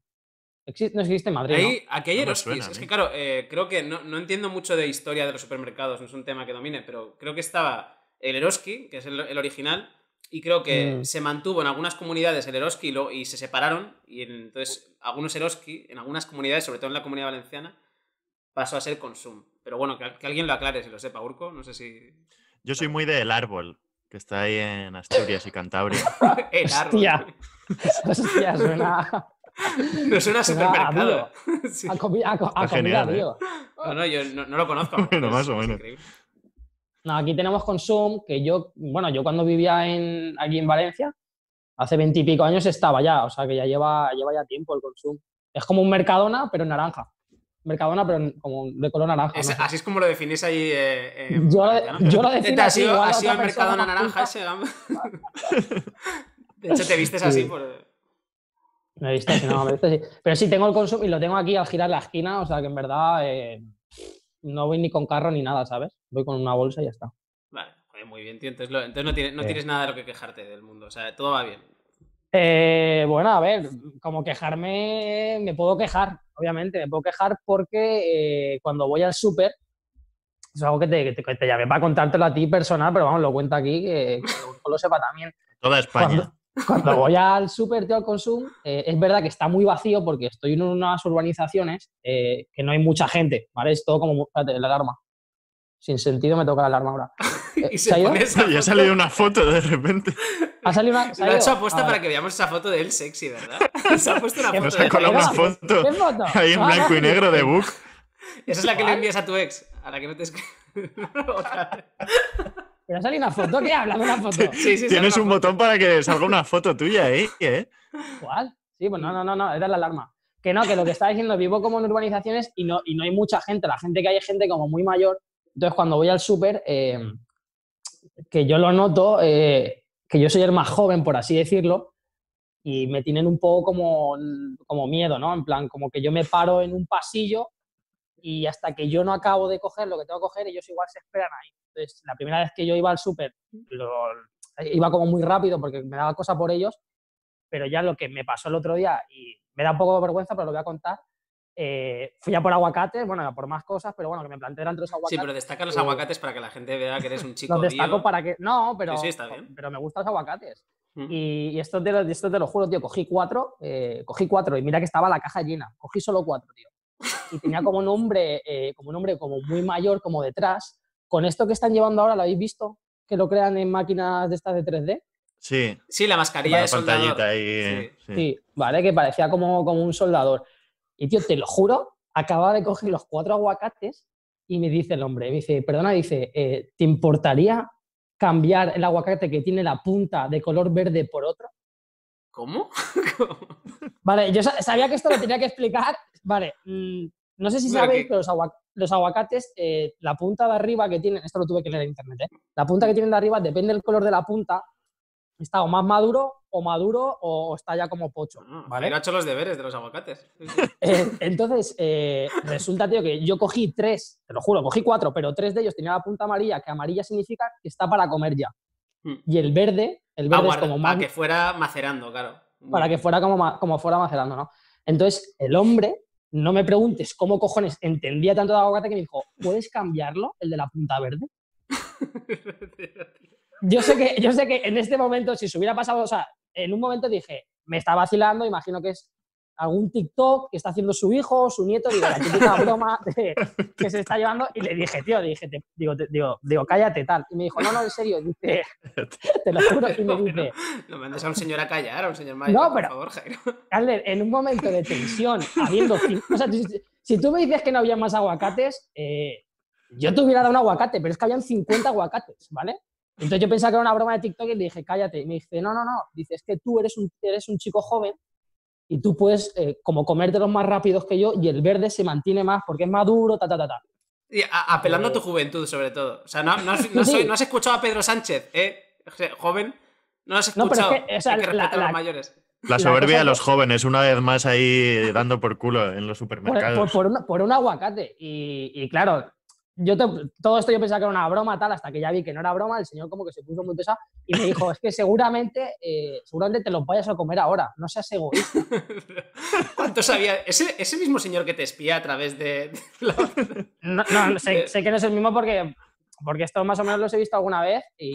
no existe en Madrid. Aquí hay es que ¿eh? claro, eh, creo que no, entiendo mucho de historia de los supermercados, no es un tema que domine, pero creo que estaba el Eroski, que es el, original, y creo que mm. se mantuvo en algunas comunidades el Eroski y, se separaron, y entonces algunos Eroski, en algunas comunidades, sobre todo en la comunidad valenciana, pasó a ser Consum. Pero bueno, que, alguien lo aclare, si lo sepa, Urco, no sé si... Yo soy muy del El árbol, que está ahí en Asturias y Cantabria. el árbol. suena... No suena a supermercado. A, No, no, yo no, lo conozco. menos. No, aquí tenemos Consum, que yo, bueno, yo cuando vivía en, aquí en Valencia, hace veintipico años estaba ya, o sea que ya lleva, lleva ya tiempo el Consum. Es como un Mercadona, pero en naranja. Mercadona, pero como de color naranja. Así es como lo definís ahí. Eh, eh, yo, lo definí así. Ha sido, el Mercadona naranja ese. de hecho, te vistes así por me he si no, Pero sí, tengo el consumo y lo tengo aquí al girar la esquina, o sea que en verdad eh, no voy ni con carro ni nada, ¿sabes? Voy con una bolsa y ya está. Vale, muy bien, tío. Entonces, no, tienes, nada de lo que quejarte del mundo, o sea, todo va bien. Eh, bueno, a ver, como quejarme, me puedo quejar, obviamente, me puedo quejar porque eh, cuando voy al súper, es algo que te, llamé para contártelo a ti personal, pero vamos, lo cuento aquí, que, lo sepa también. Toda España. Cuando voy al súper, tío, al consumo, eh, es verdad que está muy vacío porque estoy en unas urbanizaciones eh, que no hay mucha gente, ¿vale? Es todo como... la alarma. Sin sentido me toca la alarma ahora. Eh, y se, ha salido una foto de repente. Ha salido una. ¿se ha hecho apuesta ah, para que veamos esa foto de él sexy, ¿verdad? Se ha puesto una foto. Nos ha colado una foto, ¿Qué foto? Ahí en ah, blanco y negro de Book. Esa es la que le envías a tu ex, a que no te. Pero sale una foto, ¿qué habla de una foto? Sí, sí, Tienes un botón para que salga una foto tuya ahí, ¿eh? ¿Cuál? Sí, pues no, no, no, no, la alarma. Que no, que lo que está diciendo, vivo como en urbanizaciones y no, y no hay mucha gente. La gente que hay es gente como muy mayor. Entonces, cuando voy al súper, em, que yo lo noto, eh, que yo soy el más joven, por así decirlo, y me tienen un poco como, como miedo, ¿no? En plan, como que yo me paro en un pasillo y hasta que yo no acabo de coger lo que tengo que coger, ellos igual se esperan ahí. Entonces, la primera vez que yo iba al súper, iba como muy rápido porque me daba cosa por ellos, pero ya lo que me pasó el otro día, y me da un poco de vergüenza, pero lo voy a contar, eh, fui a por aguacates, bueno, a por más cosas, pero bueno, que me planteé entre los aguacates. Sí, pero destaca los aguacates para que la gente vea que eres un chico. destaco para que. No, pero, pero me gustan los aguacates. Mm. Y, estos esto, te lo, juro, tío, cogí cuatro, eh, cogí cuatro y mira que estaba la caja llena, cogí solo cuatro, tío y tenía como nombre eh, como un como muy mayor, como detrás. Con esto que están llevando ahora, ¿lo habéis visto? Que lo crean en máquinas de estas de 3D. Sí. Sí, la mascarilla de soldador. Eh, sí. vale, que parecía como, como un soldador. Y tío, te lo juro, acaba de coger los cuatro aguacates y me dice el hombre, me dice, perdona, dice, eh, ¿te importaría cambiar el aguacate que tiene la punta de color verde por otro? ¿Cómo? Vale, yo sabía que esto lo tenía que explicar. Vale, no sé si sabéis, que... pero los, aguacates, eh, la punta de arriba que tienen, esto lo tuve que leer en internet, ¿eh? la punta que tienen de arriba, depende del color de la punta, está o más maduro, o maduro, o, está ya como pocho. Ah, ¿vale? ha hecho los deberes de los aguacates. Eh, entonces, eh, resulta, tío, que yo cogí tres, te lo juro, cogí cuatro, pero tres de ellos tenían la punta amarilla, que amarilla significa que está para comer ya. Mm. Y el verde, el verde como Para que fuera macerando, claro. Para que fuera como, como fuera macerando, ¿no? Entonces, el hombre, no me preguntes cómo cojones entendía tanto de aguacate que me dijo, ¿puedes cambiarlo, el de la punta verde? yo, sé que, yo sé que en este momento, si se hubiera pasado, o sea, en un momento dije, me está vacilando, imagino que es algún TikTok que está haciendo su hijo, su nieto, digo, la típica broma que se está llevando, y le dije, tío, dije, digo, digo, digo, cállate, tal. Y me dijo, no, no, en serio, dice, te lo juro, y me dice... No, mandes a un señor a callar, a un señor mayor, no, pero, por en un momento de tensión, habiendo... O sea, si, tú me dices que no había más aguacates, eh, yo te hubiera dado un aguacate, pero es que habían 50 aguacates, ¿vale? Entonces yo pensaba que era una broma de TikTok y le dije, cállate. Y me dice, no, no, no. Dice, que tú eres un, eres un chico joven y tú puedes eh, como comértelos más rápidos que yo y el verde se mantiene más porque es maduro, ta, ta, ta, ta. Y apelando a tu eh, juventud, sobre todo. O sea, no, no, has escuchado a Pedro Sánchez, ¿eh? Joven, no has escuchado. es que, o sea, que a los mayores. La soberbia de los jóvenes, una vez más ahí dando por culo en los supermercados. Por, un aguacate. Y, y, claro, yo todo esto yo pensaba que era una broma, tal, hasta que ya vi que no era broma, el señor como que se puso muy pesado y me dijo, es que seguramente, eh, seguramente te lo vayas a comer ahora, no seas egoísta. ¿Cuánto sabía? ¿Ese, ¿Ese, mismo señor que te espía a través de... no, eh. sé, que no es el mismo porque, porque esto más o menos los he visto alguna vez y,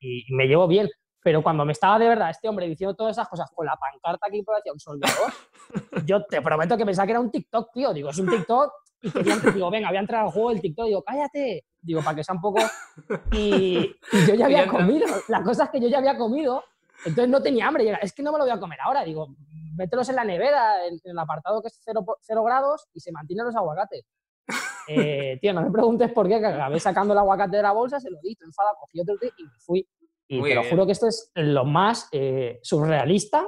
y me llevo bien, pero cuando me estaba de verdad este hombre diciendo todas esas cosas con la pancarta que hacer, un soldador, yo te prometo que pensaba que era un TikTok, tío. Digo, es un TikTok. Y digo, venga, había entrado al juego el TikTok. Digo, cállate. Digo, para que sea un poco. Y, yo ya había comido. Las cosas que yo ya había comido. Entonces no tenía hambre. es que no me lo voy a comer ahora. Digo, mételos en la nevera, en, el apartado que es 0 grados y se mantienen los aguacates. Eh, tío, no me preguntes por qué, que acabé sacando el aguacate de la bolsa, se lo di, enfada, cogí otro y me fui. Y te juro que esto es lo más eh, surrealista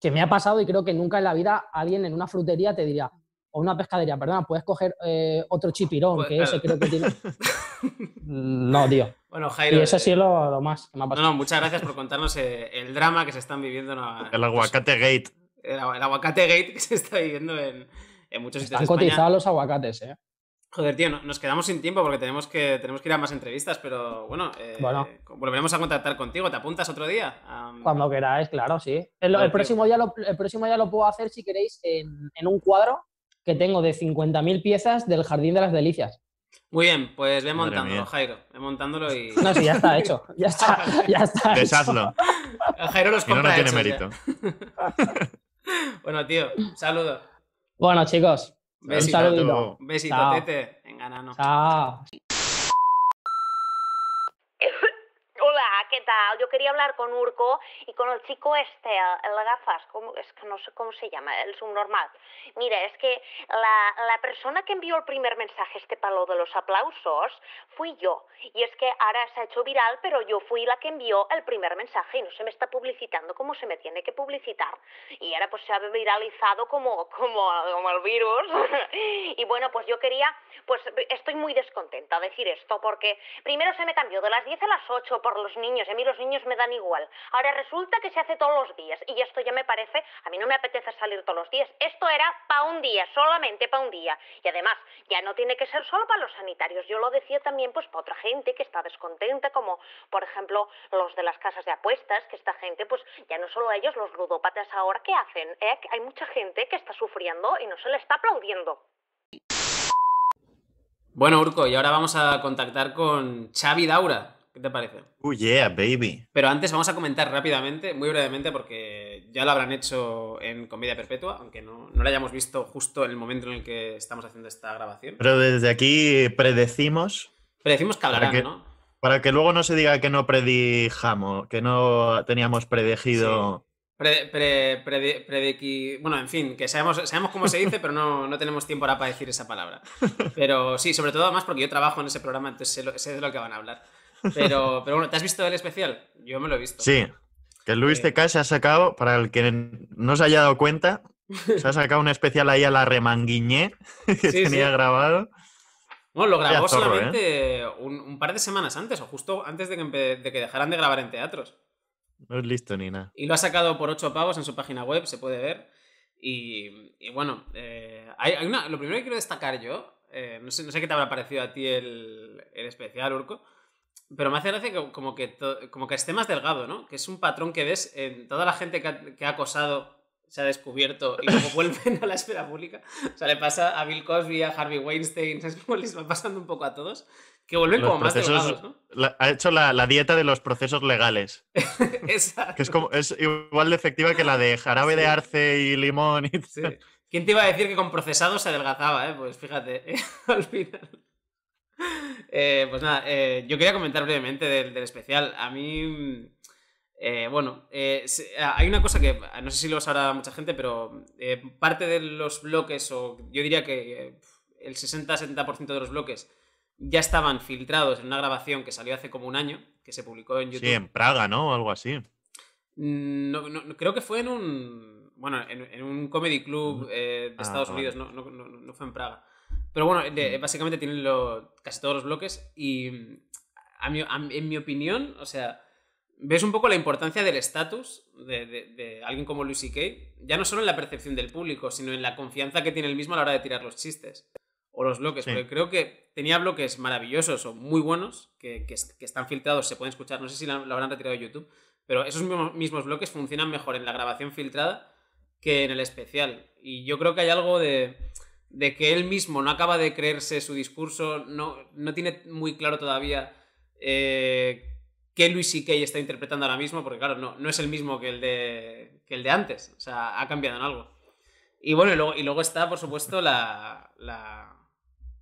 que me ha pasado y creo que nunca en la vida alguien en una frutería te diría, o una pescadería, perdona, puedes coger eh, otro chipirón, pues que ese creo que tiene... no, tío. Bueno, Jairo. Y eso sí es eh, lo, más que me ha pasado. muchas gracias por contarnos el, drama que se están viviendo. En el aguacate gate. El, aguacate gate que se está viviendo en, muchos sitios. Están cotizado los aguacates, ¿eh? Joder, tío, nos quedamos sin tiempo porque tenemos que, tenemos que ir a más entrevistas, pero bueno, eh, volveremos a contactar contigo. ¿Te apuntas otro día? Cuando queráis, claro, sí. El, próximo ya lo, el próximo ya lo puedo hacer, si queréis, en, un cuadro que tengo de 50.000 piezas del Jardín de las Delicias. Muy bien, pues ve montándolo, Jairo. Ve montándolo y. No, sí, ya está hecho. Ya está. Ya está Deshazlo. Jairo los compra. no, no tiene mérito. bueno, tío, saludo. Bueno, chicos, un besito, besito, tete. Venga, nano. Chao. Yo quería hablar con Urco y con el chico este, el, gafas, ¿cómo? es que no sé cómo se llama, el subnormal. Mira, es que la, la persona que envió el primer mensaje, este palo de los aplausos, fui yo. Y es que ahora se ha hecho viral, pero yo fui la que envió el primer mensaje y no se me está publicitando como se me tiene que publicitar. Y ahora pues se ha viralizado como, como, el virus. y bueno, pues yo quería, pues estoy muy descontenta decir esto, porque primero se me cambió de las 10 a las 8 por los niños a mí los niños me dan igual. Ahora resulta que se hace todos los días y esto ya me parece, a mí no me apetece salir todos los días. Esto era para un día, solamente para un día. Y además, ya no tiene que ser solo para los sanitarios. Yo lo decía también pues para otra gente que está descontenta, como por ejemplo los de las casas de apuestas, que esta gente pues ya no solo ellos, los ludópatas ahora, ¿qué hacen? ¿Eh? Hay mucha gente que está sufriendo y no se le está aplaudiendo. Bueno, Urco, y ahora vamos a contactar con Xavi Daura. ¿Qué te parece? Oh yeah, baby. Pero antes vamos a comentar rápidamente, muy brevemente, porque ya lo habrán hecho en Comedia Perpetua, aunque no, no la hayamos visto justo en el momento en el que estamos haciendo esta grabación. Pero desde aquí predecimos. Predecimos que hablarán, ¿no? Para que luego no se diga que no predijamos, que no teníamos predecido. Pre, Bueno, en fin, que sabemos, sabemos cómo se dice, pero no, tenemos tiempo ahora para decir esa palabra. Pero sí, sobre todo además porque yo trabajo en ese programa, entonces sé, sé de lo que van a hablar. Pero, bueno, ¿te has visto el especial? Yo me lo he visto. Sí, que Luis de TK se ha sacado, para el que no se haya dado cuenta, se ha sacado un especial ahí a la remanguiñé que tenía grabado. Bueno, lo grabó solamente un, par de semanas antes, o justo antes de que, dejaran de grabar en teatros. No es listo ni nada. Y lo ha sacado por ocho pavos en su página web, se puede ver. Y, bueno, eh, lo primero que quiero destacar yo, eh, no, sé, sé, qué te habrá parecido a ti el, el especial, Urco, pero me hace gracia que, como, que como que esté más delgado, ¿no? Que es un patrón que ves en toda la gente que ha, acosado, se ha descubierto y como vuelven a la esfera pública. O sea, le pasa a Bill Cosby, a Harvey Weinstein, es como les va pasando un poco a todos. Que vuelven como más delgados, ¿no? ha hecho la, dieta de los procesos legales. Exacto. Que es, como, es igual de efectiva que la de jarabe de arce y limón ¿Quién te iba a decir que con procesados se adelgazaba, eh? Pues fíjate, al final. Eh, pues nada, eh, yo quería comentar brevemente del, especial. A mí, eh, bueno, hay una cosa que no sé si lo sabrá mucha gente, pero parte de los bloques, o yo diría que el 60-70% de los bloques ya estaban filtrados en una grabación que salió hace como un año, que se publicó en YouTube. Sí, en Praga, ¿no? algo así. creo que fue en un. Bueno, en, un comedy club de ah, Estados Unidos, no, no fue en Praga. Pero bueno, mm. básicamente tienen casi todos los bloques y mm, en mi opinión, o sea, ves un poco la importancia del estatus de, alguien como Lucy Kay, ya no solo en la percepción del público, sino en la confianza que tiene el mismo a la hora de tirar los chistes o los bloques, porque creo que tenía bloques maravillosos o muy buenos que, están filtrados, se pueden escuchar, no sé si lo habrán retirado de YouTube, pero esos mismos bloques funcionan mejor en la grabación filtrada que en el especial. Y yo creo que hay algo de de que él mismo no acaba de creerse su discurso, no, no tiene muy claro todavía eh, qué Luis Kay está interpretando ahora mismo, porque claro, no, no es el mismo que el, de, que el de antes, o sea, ha cambiado en algo. Y bueno, y luego, y luego está, por supuesto, la, la,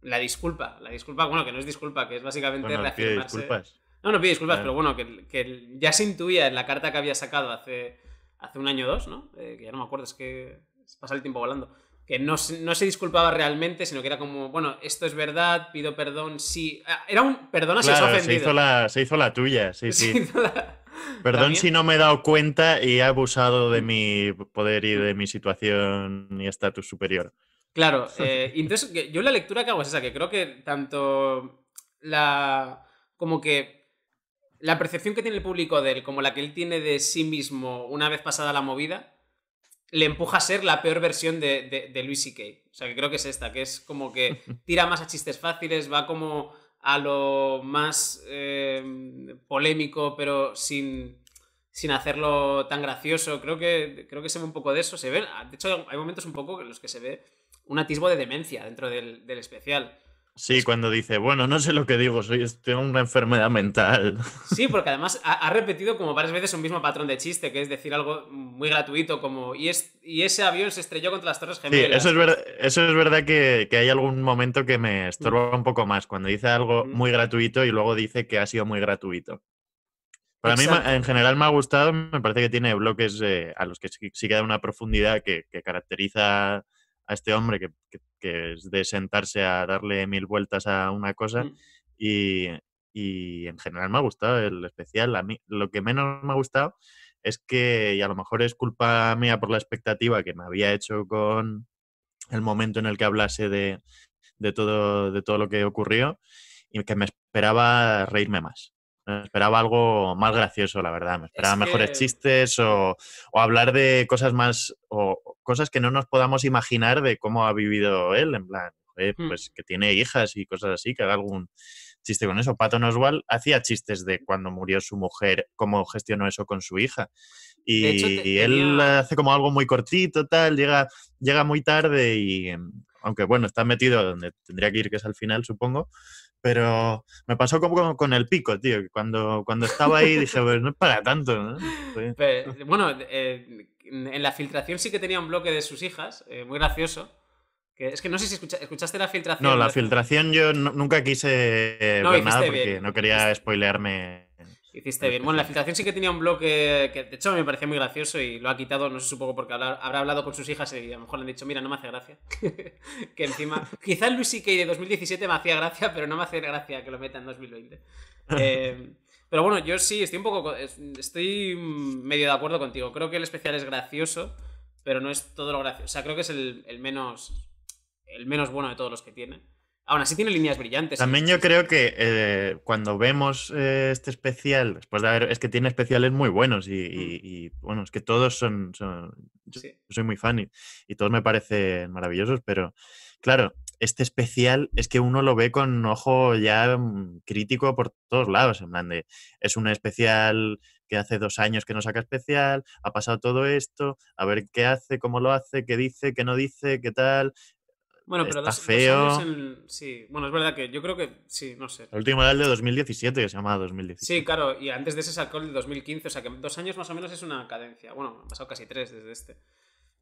la, disculpa, la disculpa, bueno, que no es disculpa, que es básicamente reafirmarse... Disculpas. No, no pide disculpas, eh. pero bueno, que, que, ya se intuía en la carta que había sacado hace, hace un año o dos, ¿no? Eh, que ya no me acuerdo, es que pasa el tiempo volando que no, se disculpaba realmente, sino que era como, bueno, esto es verdad, pido perdón, sí. Ah, era un perdona si ofendido. Se hizo, la, se hizo la tuya, sí, sí. Perdón si no me he dado cuenta y he abusado de mm. mi poder y de mi situación y estatus superior. Claro, eh, entonces yo la lectura que hago es esa, que creo que tanto la. como que la percepción que tiene el público de él como la que él tiene de sí mismo una vez pasada la movida, le empuja a ser la peor versión de, de, de Luis C.K. O sea, que creo que es esta, que es como que tira más a chistes fáciles, va como a lo más eh, polémico, pero sin, sin hacerlo tan gracioso. Creo que, creo que se ve un poco de eso. Se ve, de hecho, hay momentos un poco en los que se ve un atisbo de demencia dentro del, del especial. Sí, cuando dice, bueno, no sé lo que digo, soy, tengo una enfermedad mental. Sí, porque además ha, repetido como varias veces un mismo patrón de chiste, que es decir algo muy gratuito, como, y, y ese avión se estrelló contra las Torres Gemelas. Sí, eso es, verdad que, hay algún momento que me estorba un poco más, cuando dice algo muy gratuito y luego dice que ha sido muy gratuito. Para mí, en general, me ha gustado, me parece que tiene bloques eh, a los que sí, queda una profundidad que caracteriza a este hombre que, es de sentarse a darle mil vueltas a una cosa. Y, en general me ha gustado el especial. A mí, lo que menos me ha gustado es que, y a lo mejor es culpa mía por la expectativa que me había hecho con el momento en el que hablase de todo, de todo lo que ocurrió, y que me esperaba reírme más esperaba algo más gracioso, la verdad. Me esperaba mejores chistes o, hablar de cosas más o cosas que no nos podamos imaginar de cómo ha vivido él, en plan, hmm. pues que tiene hijas y cosas así, que haga algún chiste con eso. Pato Oswald hacía chistes de cuando murió su mujer, cómo gestionó eso con su hija. Y, él hace como algo muy cortito, tal, llega, llega muy tarde y aunque bueno, está metido donde tendría que ir, que es al final, supongo, pero me pasó como con, el pico, tío, que cuando, cuando estaba ahí dije, pues no es para tanto, pues bueno, eh, en la filtración sí que tenía un bloque de sus hijas, eh, muy gracioso. Que es que no sé si escuchaste la filtración. No, la filtración yo nunca quise ver nada porque no quería spoilearme Hiciste pues bien. Bueno, la filtración sí que tenía un bloque, que, de hecho me parecía muy gracioso y lo ha quitado, no sé, supongo porque habrá hablado con sus hijas y a lo mejor le han dicho, mira, no me hace gracia. que encima, el Luis C.K. de 2017 me hacía gracia, pero no me hace gracia que lo meta en 2020. Eh, pero bueno, yo sí, estoy un poco, estoy medio de acuerdo contigo. Creo que el especial es gracioso, pero no es todo lo gracioso. O sea, creo que es el, menos, el menos bueno de todos los que tiene. Aún así tiene líneas brillantes. ¿eh? También yo creo que eh, cuando vemos eh, este especial, después de haber, es que tiene especiales muy buenos y, mm. bueno, es que todos son, yo soy muy fan y, todos me parecen maravillosos, pero claro, este especial es que uno lo ve con ojo ya mm, crítico por todos lados, en plan es un especial que hace dos años que no saca especial, ha pasado todo esto, a ver qué hace, cómo lo hace, qué dice, qué no dice, qué tal, bueno, pero está feo. en, sí, bueno, es verdad que yo creo que sí, no sé. El último era el de 2017, que se llamaba 2017. Sí, claro, y antes de ese sacó el de 2015, o sea que dos años más o menos es una cadencia. Bueno, han pasado casi tres desde este.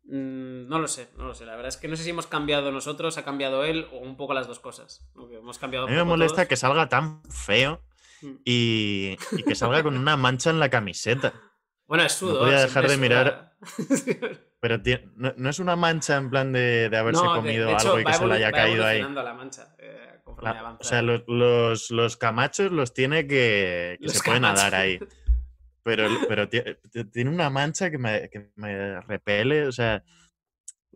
Mm, no lo sé, no lo sé. La verdad es que no sé si hemos cambiado nosotros, ha cambiado él o un poco las dos cosas. Hemos cambiado A mí me molesta que salga tan feo mm. y que salga con una mancha en la camiseta. Bueno, a dejar de mirar. Pero no, es una mancha en plan de, haberse comido algo y que se le haya caído ahí. la, eh, ah, o sea, los, camachos los tiene que, se pueden nadar ahí. Pero, pero tiene una mancha que me, repele, o sea,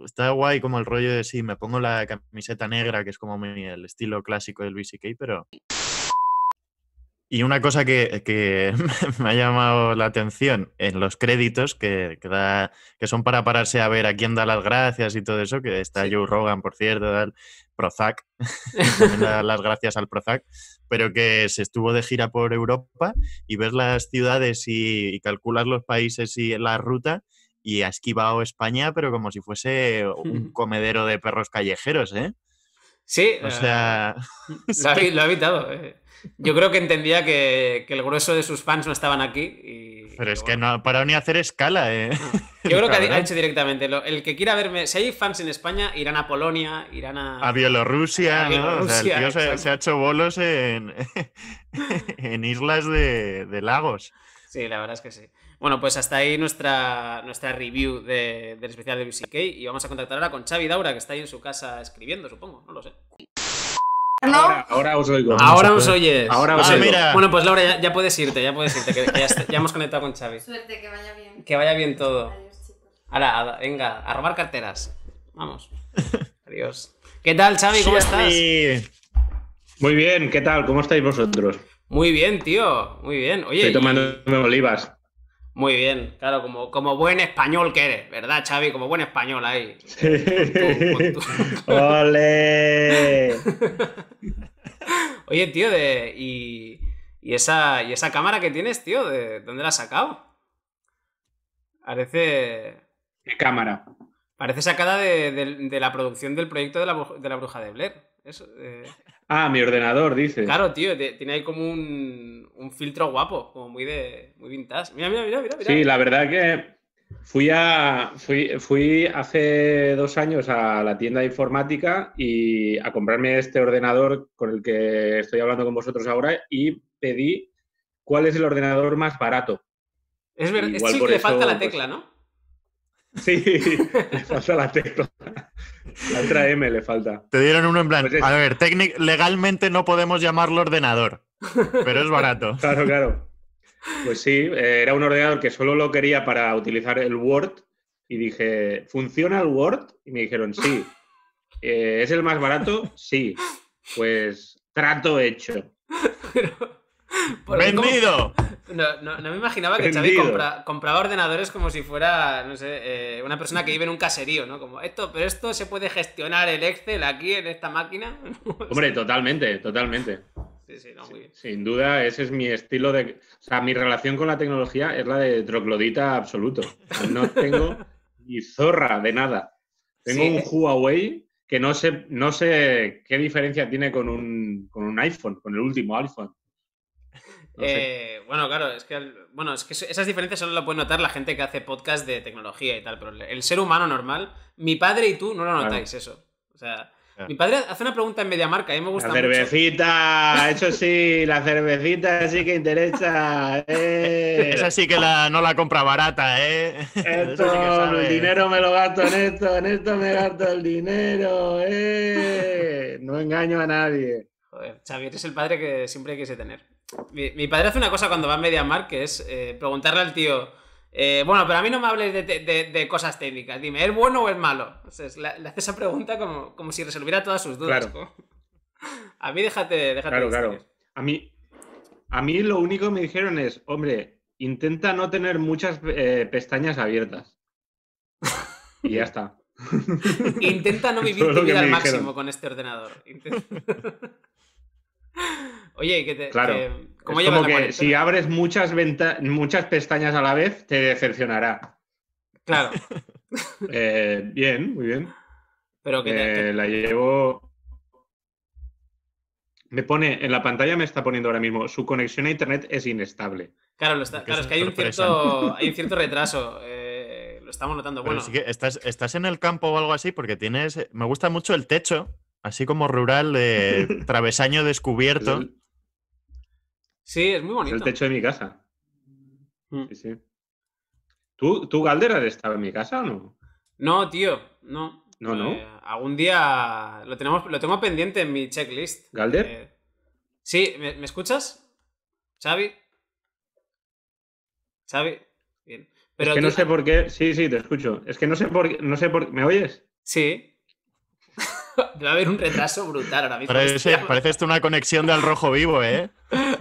está guay como el rollo de si me pongo la camiseta negra, que es como el estilo clásico del BCK, pero... Y una cosa que, me ha llamado la atención en los créditos que, son para pararse a ver a quién da las gracias y todo eso, que está Joe Rogan, por cierto, da Prozac, da las gracias al Prozac, pero que se estuvo de gira por Europa y ves las ciudades y, y calculas los países y la ruta y ha esquivado España, pero como si fuese un comedero de perros callejeros, ¿eh? Sí, o eh, sea... lo, ha, evitado. Eh. Yo creo que entendía que, el grueso de sus fans no estaban aquí. Pero es que no ha parado ni hacer escala. Eh. Yo creo que ha, hecho directamente. el que quiera verme, si hay fans en España, irán a Polonia, irán a. A Bielorrusia, ¿no? O sea, el tío se, ha hecho bolos en, islas de, de lagos. Sí, la verdad es que sí. Bueno, pues hasta ahí nuestra, nuestra review del especial de BCK y vamos a contactar ahora con Xavi Daura, que está ahí en su casa escribiendo, supongo, no lo sé. Ahora, os oigo. Ahora os oyes. Ahora os Bueno, pues Laura, ya, puedes irte, ya puedes irte, ya, hemos conectado con Xavi. Suerte, que vaya bien. Que vaya bien todo. Adiós, Ahora, venga, a robar carteras. Vamos. Adiós. ¿Qué tal, Xavi? ¿Cómo estás? Muy bien, ¿qué tal? ¿Cómo estáis vosotros? Muy bien, tío. Muy bien. Oye, Estoy tomando olivas. Muy bien, claro, como, como buen español que eres, ¿verdad, Xavi? Como buen español ahí. ¡Ole! Oye, tío, de, y, esa, y esa cámara que tienes, tío, ¿de dónde la has sacado? Parece... ¿Qué cámara? Parece sacada de, la producción del proyecto de la, de la bruja de Blair. Eso, eh, Ah, mi ordenador, dice. Claro, tío, tiene ahí como un, un, filtro guapo, como muy de muy vintage. Mira, mira, mira, mira. Sí, la verdad que fui a fui, fui hace dos años a la tienda de informática y a comprarme este ordenador con el que estoy hablando con vosotros ahora y pedí cuál es el ordenador más barato. Es verdad, es que le falta la pues, tecla, ¿no? Sí, le falta la tecla. La otra M le falta. Te dieron uno en plan. Pues a ver, legalmente no podemos llamarlo ordenador, pero es barato. Claro, claro. Pues sí, eh, era un ordenador que solo lo quería para utilizar el Word y dije, ¿funciona el Word? Y me dijeron, sí. Eh, ¿Es el más barato? Sí. Pues trato hecho. ¡Vendido! No, no, no me imaginaba que Xavi compraba ordenadores como si fuera, eh, una persona que vive en un caserío, ¿no? Como esto, pero esto se puede gestionar el Excel aquí en esta máquina. Hombre, totalmente, totalmente. Sin duda, ese es mi estilo de. O sea, mi relación con la tecnología es la de troclodita absoluto. No tengo ni zorra de nada. Tengo un Huawei que no sé, no sé qué diferencia tiene con un, con un iPhone, con el último iPhone. Eh, bueno, claro, es que, bueno, es que esas diferencias solo lo puede notar la gente que hace podcast de tecnología y tal, pero el ser humano normal, mi padre y tú no lo notáis eso. O sea, mi padre hace una pregunta en media marca, a mí me gusta La cervecita, eso sí, la cervecita sí que interesa. Eh. Esa sí que no la compra barata, ¿eh? el dinero me lo gasto en esto, en esto me gasto el dinero, eh. No engaño a nadie. Joder, Xavier es el padre que siempre quise tener. Mi, padre hace una cosa cuando va a mar que es eh, preguntarle al tío, eh, bueno, pero a mí no me hables de, cosas técnicas, dime, ¿es bueno o es malo? le, hace esa pregunta como, si resolviera todas sus dudas. A mí déjate, déjate. A mí, a mí lo único que me dijeron es, hombre, intenta no tener muchas eh, pestañas abiertas. y ya está. Intenta no vivir tu vida al máximo con este ordenador. Oye, que te, claro. como que si abres muchas, muchas pestañas a la vez, te decepcionará. Claro. Eh, bien, muy bien. Pero que, eh, La llevo... Me pone, en la pantalla me está poniendo ahora mismo, su conexión a internet es inestable. Claro, claro es que hay un, cierto, retraso. Eh, lo estamos notando. bueno. Sí que estás, estás en el campo o algo así, porque tienes. Me gusta mucho el techo, así como rural, de travesaño descubierto. Sí, es muy bonito. el techo de mi casa. Mm. Sí, sí. ¿Tú, Galder, has estado en mi casa o no? No, tío, no. No, no. Eh, algún día lo, tenemos, lo tengo pendiente en mi checklist. ¿Galder? Eh, sí, ¿me, escuchas? ¿Xavi? ¿Xavi? Bien. Pero es que no sé por qué. Sí, sí, te escucho. Es que no sé por qué. No sé por... ¿Me oyes? Sí. va a haber un retraso brutal ahora mismo. Parece, esto una conexión del rojo vivo, ¿eh?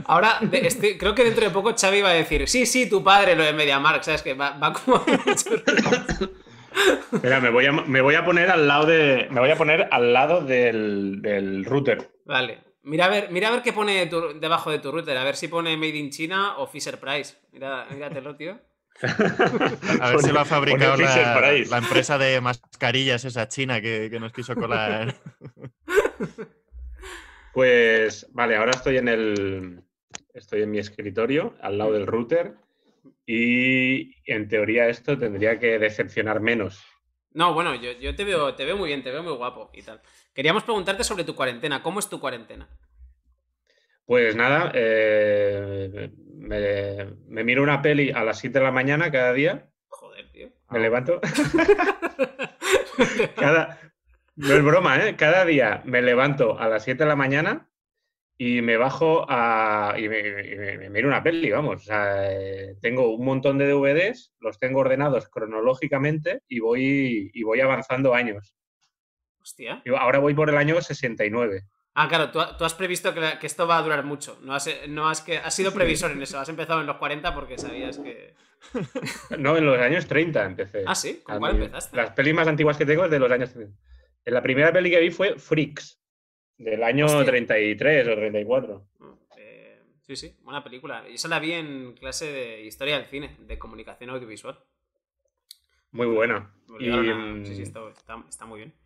Ahora, este, creo que dentro de poco Xavi va a decir, sí, sí, tu padre, lo de MediaMark, ¿sabes? Que va, va como... Espera, me voy, a, me voy a poner al lado de. Me voy a poner al lado del, del router. Vale. Mira a ver, mira a ver qué pone debajo de tu router, a ver si pone Made in China o Fisher Price. Mira, míratelo, tío. A ver si lo ha fabricado la, empresa de mascarillas esa china que, nos quiso colar. Pues vale, ahora estoy en el estoy en mi escritorio, al lado del router, y en teoría esto tendría que decepcionar menos. No, bueno, yo, yo te veo, te veo muy bien, te veo muy guapo y tal. Queríamos preguntarte sobre tu cuarentena, ¿cómo es tu cuarentena? Pues nada, eh, me, miro una peli a las 7 de la mañana cada día. Joder, tío. Me ah. levanto. no es broma, ¿eh? Cada día me levanto a las 7 de la mañana y me bajo a. y me, miro una peli, vamos. Eh, tengo un montón de DVDs, los tengo ordenados cronológicamente y voy, y voy avanzando años. Hostia. Ahora voy por el año 69. Ah, claro, tú, has previsto que, esto va a durar mucho. No has, no has, que, has sido previsor en eso. Has empezado en los 40 porque sabías que. no, en los años 30 empecé. Ah, sí, ¿con empezaste? Las pelis más antiguas que tengo es de los años 30. La primera peli que vi fue Freaks, del año 33 o 34. Eh, sí, sí, buena película. Y esa la vi en clase de historia del cine, de comunicación audiovisual. Muy buena. sí, sí, mm, está muy bien.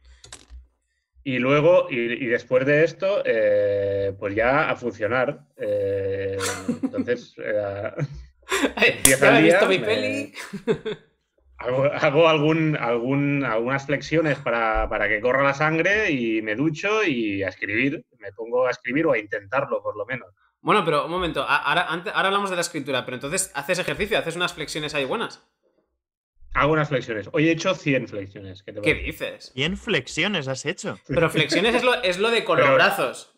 Y luego, y, después de esto, eh, pues ya a funcionar. Eh, entonces, eh, empieza día, Hago, algún, algunas flexiones para, que corra la sangre y me ducho y a escribir. Me pongo a escribir o a intentarlo, por lo menos. Bueno, pero un momento, ahora, ahora hablamos de la escritura, pero entonces haces ejercicio, haces unas flexiones ahí buenas. Hago unas flexiones. Hoy he hecho 100 flexiones. ¿Qué, dices? 100 flexiones has hecho. Pero flexiones es, lo, de con los brazos.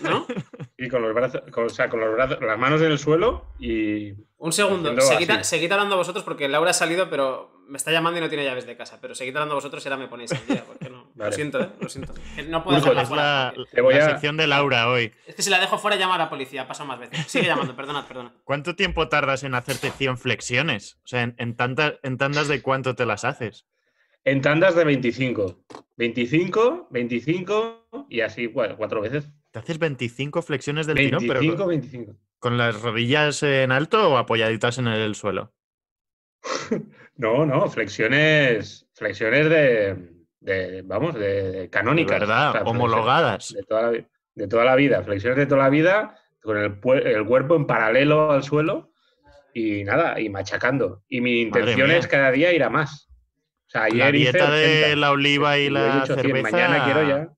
¿no? Y con los brazos, o sea, con los brazos, las manos en el suelo y. Un segundo, seguid, seguid, hablando vosotros porque Laura ha salido, pero me está llamando y no tiene llaves de casa. Pero seguid hablando vosotros y ahora me ponéis en día, porque no. Lo siento, ¿eh? lo siento. No puedo hacer Es la, de Laura hoy. Es que si la dejo fuera llama a la policía, pasa más veces. Sigue llamando, perdonad, perdona. ¿Cuánto tiempo tardas en hacerte 100 flexiones? O sea, en, tantas, en tandas de cuánto te las haces. En tandas de 25. 25, 25 y así bueno, cuatro veces. Te haces 25 flexiones del tirón, pero. Con, las rodillas en alto o apoyaditas en el suelo? no, no, flexiones. Flexiones de. vamos, de, canónicas. verdad, homologadas. De toda, la, vida. Flexiones de toda la vida, con el, cuerpo en paralelo al suelo y nada, y machacando. Y mi intención es cada día ir a más. la dieta de la oliva y la cerveza. Mañana quiero ya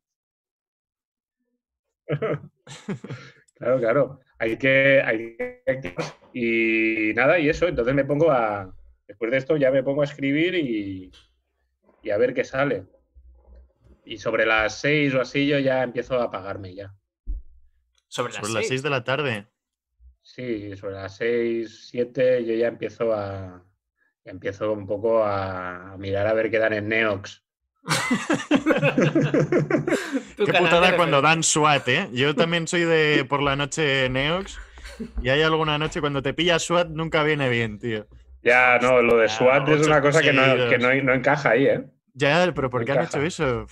claro, claro. Hay que, hay Y nada, y eso. Entonces me pongo a. Después de esto ya me pongo a escribir y, a ver qué sale. Y sobre las seis o así yo ya empiezo a apagarme ya. ¿Sobre las, seis? de la tarde? Sí, sobre las seis, siete yo ya empiezo a. empiezo un poco a mirar a ver qué dan en Neox Qué putada cuando dan SWAT, ¿eh? Yo también soy de por la noche Neox y hay alguna noche cuando te pilla SWAT nunca viene bien, tío. Ya, no, lo de SWAT es una cosa que, no, encaja ahí, ¿eh? Ya, pero ¿por qué han hecho eso?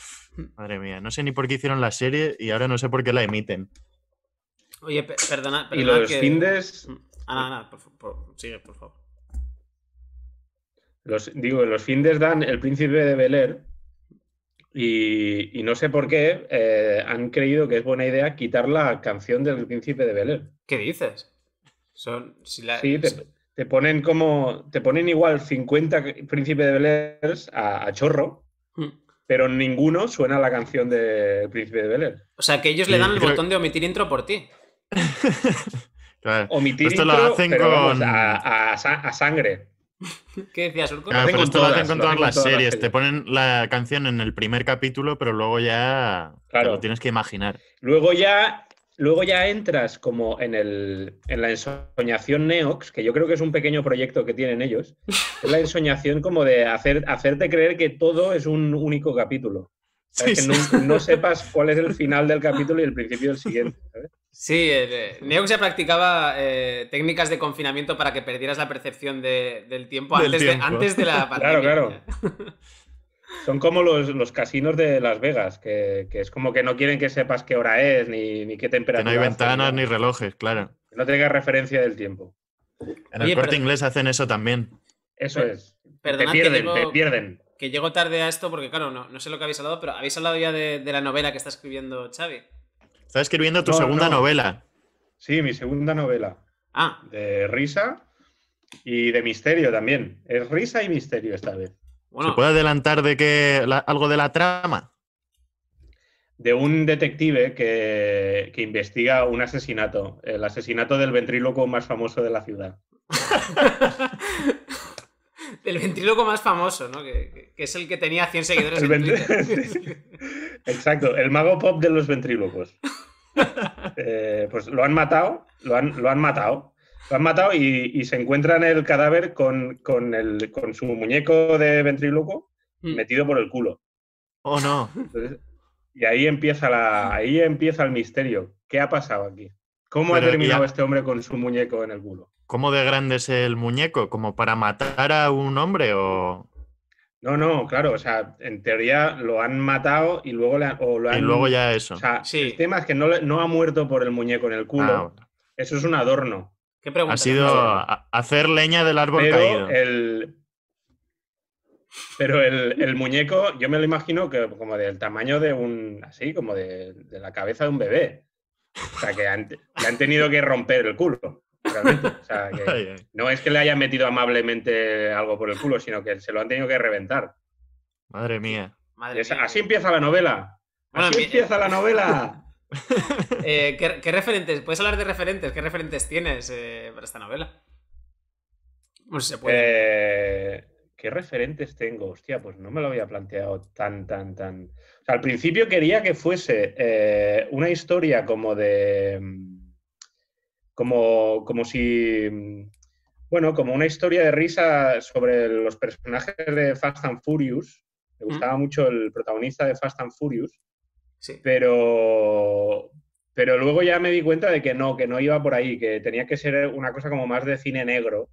madre mía, no sé ni por qué hicieron la serie y ahora no sé por qué la emiten. Oye, perdona, Y los findes... Ah, no, sigue, por favor. Los, digo, los findes dan El Príncipe de Bel y, no sé por qué eh, han creído que es buena idea quitar la canción del príncipe de Belén. ¿Qué dices? Son, Sí, te, ponen como. Te ponen igual 50 príncipe de Belén a, a, chorro, hmm. pero ninguno suena la canción del príncipe de Belén. O sea que ellos le dan el botón de omitir intro por ti. claro. Omitir intro, lo hacen a sangre. ¿Qué decías hacen con todas, las, series. te ponen la canción en el primer capítulo, pero luego ya lo tienes que imaginar. Luego ya, luego ya entras como en, el, en la ensoñación Neox, que yo creo que es un pequeño proyecto que tienen ellos. Es la ensoñación como de hacer, hacerte creer que todo es un único capítulo no, sepas cuál es el final del capítulo y el principio del siguiente. Sí, eh, Neox ya practicaba eh, técnicas de confinamiento para que perdieras la percepción del tiempo, antes, De, la pandemia. Claro, claro. Son como los, casinos de Las Vegas, que, es como que no quieren que sepas qué hora es ni, qué temperatura. no hay ventanas ni relojes, claro. no tengas referencia del tiempo. En el inglés hacen eso también. Eso es. te pierden, te pierden llego tarde a esto porque, claro, no, sé lo que habéis hablado, pero habéis hablado ya de, la novela que está escribiendo Xavi. Estás escribiendo tu segunda novela. Sí, mi segunda novela. Ah. De risa y de misterio también. Es risa y misterio esta vez. Bueno. ¿Se puede adelantar de que algo de la trama? De un detective que, que investiga un asesinato, el asesinato del ventríloco más famoso de la ciudad. el ventríloco más famoso, ¿no? Que, es el que tenía 100 seguidores. Exacto, el mago pop de los ventrílocos. Eh, pues lo han matado, lo han, lo han matado. Lo han matado y, se encuentra en el cadáver con, el, su muñeco de ventríloco mm. metido por el culo. Oh, no. y ahí empieza, la, ahí empieza el misterio. ¿Qué ha pasado aquí? ¿Cómo ha terminado este hombre con su muñeco en el culo? ¿Cómo de grande es el muñeco? ¿Como para matar a un hombre o...? No, no, claro, o sea, en teoría lo han matado y luego, le luego ya eso. O el tema es que no, ha muerto por el muñeco en el culo. Ah, eso es un adorno. ¿Qué pregunta? Ha sido hacer leña del árbol caído. Pero el, muñeco, yo me lo imagino que como del tamaño de un... Así, como de, la cabeza de un bebé. O sea, que Le han tenido que romper el culo. no es que le hayan metido amablemente algo por el culo, sino que se lo han tenido que reventar. Madre mía. Madre Así empieza la novela. así empieza la novela. Eh, ¿qué, referentes? ¿Puedes hablar de referentes? ¿Qué referentes tienes eh, para esta novela? No se puede. Eh, ¿qué referentes tengo? Hostia, pues no me lo había planteado tan, tan, tan. al principio quería que fuese una historia como de. Mm, como, como si, mm, bueno, como una historia de risa sobre los personajes de Fast and Furious. Me gustaba mucho el protagonista de Fast and Furious. Sí. Pero, pero luego ya me di cuenta de que no, que no iba por ahí, que tenía que ser una cosa como más de cine negro.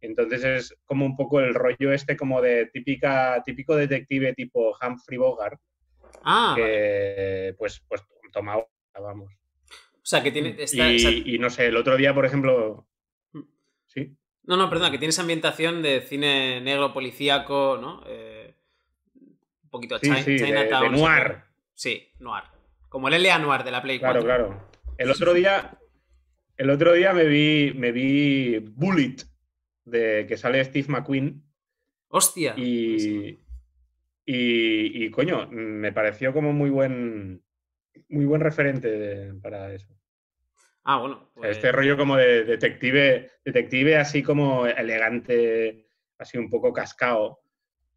Entonces es como un poco el rollo este como de típica, típico detective tipo Humphrey Bogart. Ah. Que pues, pues tomaba, vamos. O sea, que tiene. Mm, y, no sé, el otro día, por ejemplo. Mm. Sí. No, no, perdona, que tiene esa ambientación de cine negro policíaco, ¿no? Eh, un poquito sí, sí, Chinatown. De, noir. sí, noir. Como el L.A. Noir de la Play claro, 4. Claro, claro. El otro día. El otro día me vi, me vi Bullet, de que sale Steve McQueen. ¡Hostia! Y, y, coño, me pareció como muy buen muy buen referente para eso. Ah, bueno. Este pues rollo como de detective, detective así como elegante, así un poco cascado.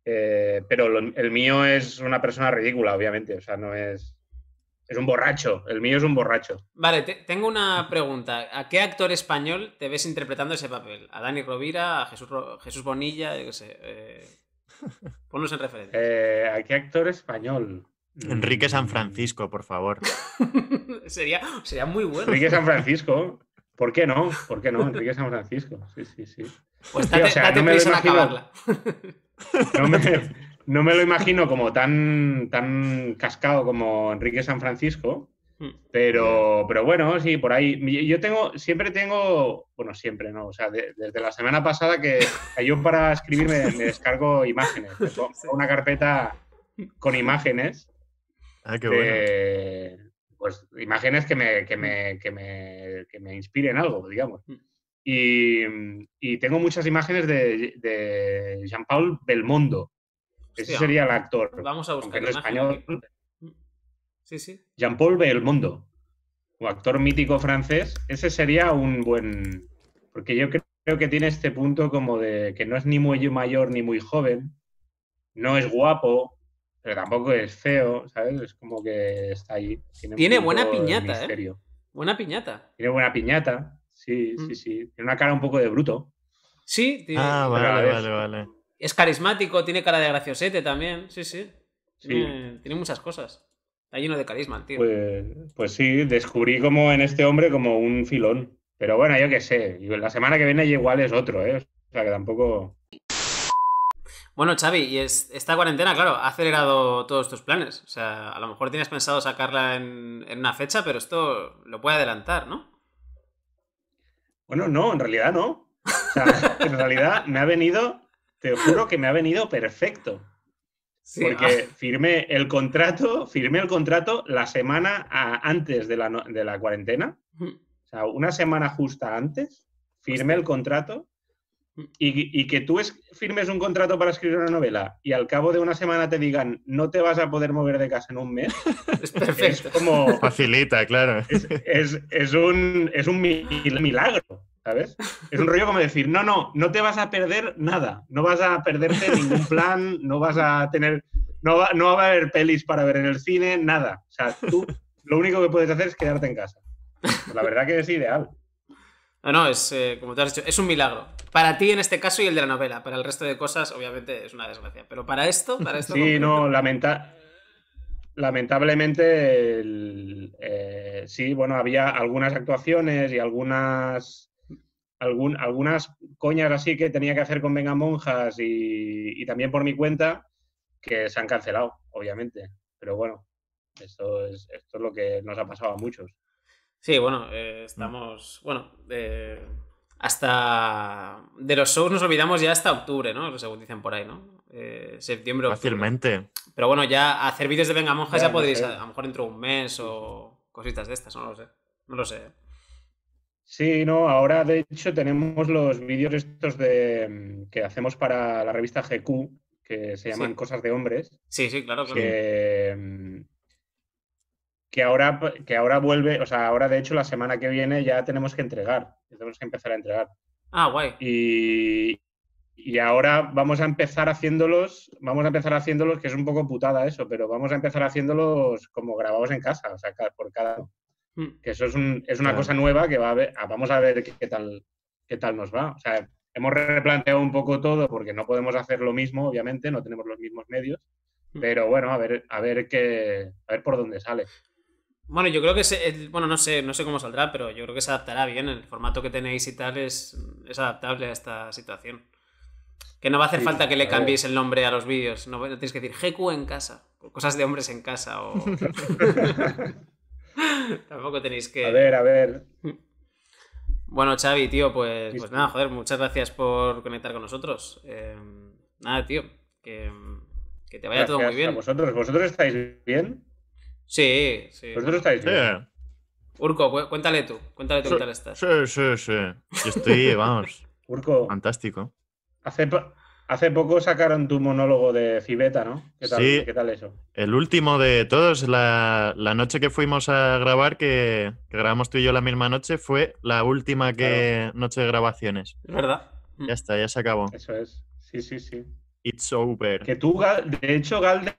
Eh, pero el mío es una persona ridícula, obviamente. O sea, no es. Es un borracho. El mío es un borracho. Vale, tengo una pregunta. ¿A qué actor español te ves interpretando ese papel? ¿A Dani Rovira? ¿A Jesús, Jesús Bonilla? ponlos qué sé. Eh, en referencia. Eh, ¿A qué actor español? Enrique San mm. Francisco, por favor. sería, sería muy bueno. Enrique San Francisco. ¿Por qué no? ¿Por qué no? Enrique San Francisco. Sí, sí, sí. Pues o no me lo imagino como tan, tan cascado como Enrique San Francisco. Mm. Pero, pero bueno, sí, por ahí. Yo tengo, siempre tengo, bueno, siempre, ¿no? O sea, desde la semana pasada que yo para escribirme me, descargo imágenes. Una carpeta con imágenes Ah, pues imágenes mm. que me, inspiren algo, digamos. Mm. Y, tengo muchas imágenes de, Jean-Paul Belmondo. Ese sería el actor. Vamos a buscar. En español. Mm. Sí, sí. Jean-Paul Belmondo. O actor mítico francés. Ese sería un buen. Porque yo creo que tiene este punto como de que no es ni muy mayor ni muy joven. No es guapo pero tampoco es feo, ¿sabes? Es como que está ahí. Tiene, buena piñata, ¿eh? Buena piñata. Tiene buena piñata, sí, mm. sí, sí. Tiene una cara un poco de bruto. Sí, tiene... Ah, vale, vale, vale. Es carismático, tiene cara de graciosete también, sí, sí. Tiene, muchas cosas. Está lleno de carisma, tío. Pues, pues, sí, descubrí como en este hombre como un filón. Pero bueno, yo qué sé. La semana que viene igual es otro, ¿eh? O sea, que tampoco... Bueno, Xavi, y esta cuarentena, claro, ha acelerado todos tus planes. O sea, a lo mejor tienes pensado sacarla en, una fecha, pero esto lo puede adelantar, ¿no? Bueno, no, en realidad no. en realidad me ha venido, te juro que me ha venido perfecto. porque ah. firmé el contrato, firmé el contrato la semana antes de la, de la cuarentena. O sea, una semana justa antes, firmé el contrato y, que tú firmes un contrato para escribir una novela y al cabo de una semana te digan no te vas a poder mover de casa en un mes, es como, Facilita, claro. Es, es, un, milagro, ¿sabes? Es un rollo como decir, no, no, no te vas a perder nada, no vas a perderte ningún plan, no vas a tener, no va, a haber pelis para ver en el cine, nada. O sea, tú lo único que puedes hacer es quedarte en casa. la verdad que es ideal. No, ah, no, es eh, como te has dicho, es un milagro. Para ti en este caso y el de la novela. Para el resto de cosas, obviamente, es una desgracia. Pero para esto, para esto. sí, no, lamenta lamentablemente, eh, sí, bueno, había algunas actuaciones y algunas algunas coñas así que tenía que hacer con Venga Monjas y, y, también por mi cuenta que se han cancelado, obviamente. Pero bueno, esto es, esto es lo que nos ha pasado a muchos. Sí, bueno, eh, estamos. Bueno, eh, hasta. De los shows nos olvidamos ya hasta octubre, ¿no? Según dicen por ahí, ¿no? Eh, septiembre. Fácilmente. Pero bueno, ya hacer vídeos de Venga Monja ya, podéis, a, lo mejor dentro de un mes o cositas de estas, no lo sé. No lo sé. Sí, no, ahora de hecho tenemos los vídeos estos de mm, que hacemos para la revista GQ, que se llaman Cosas de Hombres. Sí, sí, claro, claro. Que, mm, que ahora, que ahora vuelve, o sea, ahora de hecho la semana que viene ya tenemos que entregar, tenemos que empezar a entregar. Ah, guay. Y, ahora vamos a empezar haciéndolos, vamos a empezar haciéndolos, que es un poco putada eso, pero vamos a empezar haciéndolos como grabados en casa, o sea, por cada... Mm. Que eso es, una cosa nueva que va a ah, vamos a ver qué tal, qué tal nos va. O sea, hemos replanteado un poco todo porque no podemos hacer lo mismo, obviamente, no tenemos los mismos medios, mm. pero bueno, a ver, a ver qué, a ver por dónde sale. Bueno, yo creo que, se, bueno, no sé, no sé cómo saldrá, pero yo creo que se adaptará bien. El formato que tenéis y tal es, adaptable a esta situación. Que no va a hacer falta que le cambiéis el nombre a los vídeos. No, tenéis que decir GQ en casa. Cosas de hombres en casa o... Tampoco tenéis que... A ver, a ver. Bueno, Xavi, tío, pues, pues nada, joder, muchas gracias por conectar con nosotros. Em, nada, tío, que, te vaya todo muy bien. vosotros, ¿vosotros estáis bien? Sí, sí. Vosotros estáis Urco, cuéntale tú. Cuéntale tú tal estás. Sí, sí, sí. Yo estoy, vamos. Urco. Fantástico. Hace, hace, poco sacaron tu monólogo de Cibeta, ¿no? ¿Qué tal, sí, ¿qué tal eso? El último de todos. La, noche que fuimos a grabar, que, grabamos tú y yo la misma noche, fue la última que noche de grabaciones. Es verdad. Ya está, ya se acabó. Eso es. Sí, sí, sí. It's over. Que tú, de hecho, Galder,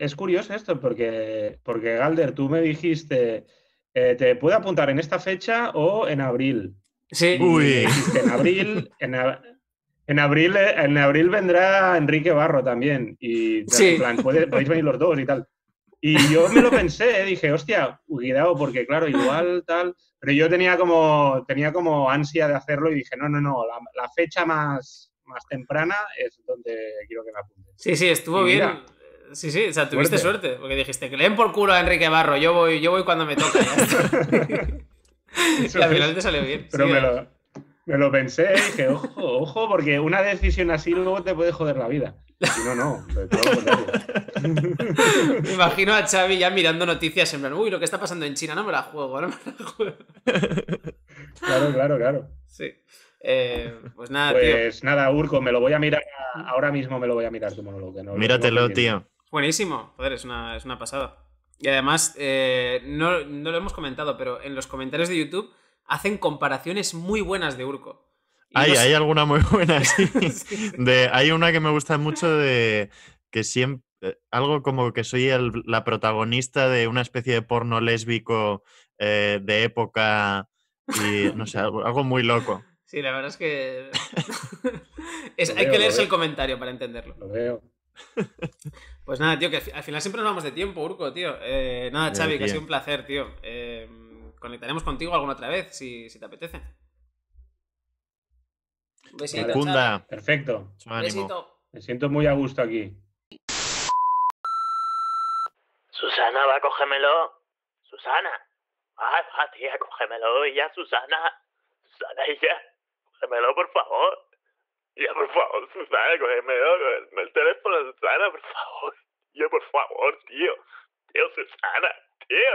es, curioso esto, porque, porque Galder, tú me dijiste, eh, te puedo apuntar en esta fecha o en abril. Sí. Uy. En abril, en, abril, en abril vendrá Enrique Barro también. Y sí. en plan, podéis venir los dos y tal. Y yo me lo pensé, dije, hostia, cuidado, porque claro, igual tal. Pero yo tenía como, tenía como ansia de hacerlo y dije, no, no, no, la fecha más, más temprana es donde quiero que me apunte. Sí, sí, estuvo bien. sí, sí, o sea, tuviste suerte. porque dijiste que leen por culo a Enrique Barro, yo voy, yo voy cuando me toca. y al final te salió bien. Pero me, lo, pensé dije, ojo, ojo, porque una decisión así luego te puede joder la vida. Si no, no. Me imagino a Xavi ya mirando noticias en plan, uy, lo que está pasando en China, no me la juego, no me la juego. Claro, claro, claro. Sí. Eh, pues nada, pues nada, Urco, me lo voy a mirar. Ahora mismo me lo voy a mirar tu monólogo. Míratelo, tío. Buenísimo, joder, es una, pasada. Y además, eh, no, lo hemos comentado, pero en los comentarios de YouTube hacen comparaciones muy buenas de Urco. Hay, alguna muy buena, sí. De, hay una que me gusta mucho de que siempre. Eh, algo como que soy la protagonista de una especie de porno lésbico de época y no sé, algo muy loco. Sí, la verdad es que. hay que leerse el comentario para entenderlo. Lo veo. Pues nada, tío, que al final siempre nos vamos de tiempo, Urco, tío. Eh, nada, Xavi, que ha sido un placer, tío. Eh, conectaremos contigo alguna otra vez, si, te apetece. besito, Perfecto. besito. Me siento muy a gusto aquí. Susana, va, cógemelo. Susana. Ah, va, tía, cógemelo y ya, Susana. Susana y ya cógemelo, por favor. Ya, por favor, Susana, cógemelo, cógeme el teléfono, Susana, por favor. Ya, por favor, tío. Tío, Susana, tío.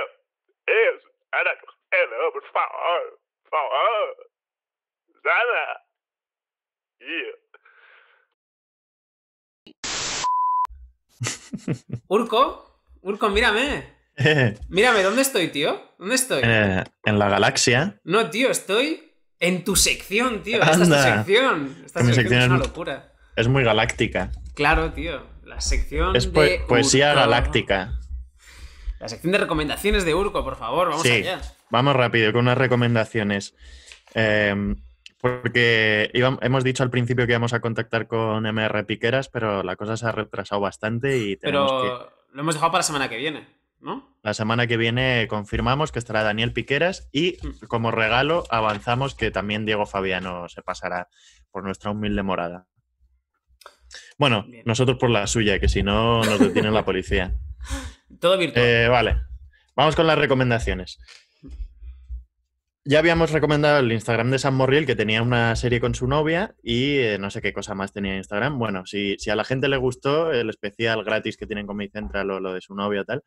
Tío, Susana, cógemelo, por favor. Por favor. Susana. Tío. Urco, Urco, mírame. Mírame, ¿dónde estoy, tío? ¿Dónde estoy? en la galaxia. No, tío, estoy en tu sección, tío. Esta es tu sección. Esta sección, es una locura. Es muy galáctica. Claro, tío. La sección es de poesía galáctica. La sección de recomendaciones de Urco, por favor, vamos sí. Vamos rápido con unas recomendaciones. Em, porque hemos dicho al principio que íbamos a contactar con MR Piqueras, pero la cosa se ha retrasado bastante y tenemos pero lo hemos dejado para la semana que viene. La semana que viene confirmamos que estará Daniel Piqueras y como regalo avanzamos que también Diego Fabiano se pasará por nuestra humilde morada. Bueno, nosotros por la suya, que si no nos detiene la policía. Todo virtual. Eh, vale, vamos con las recomendaciones. Ya habíamos recomendado el Instagram de San Morriel, que tenía una serie con su novia y eh, no sé qué cosa más tenía Instagram. Bueno, si, a la gente le gustó el especial gratis que tienen con Mi Central o lo de su novia tal,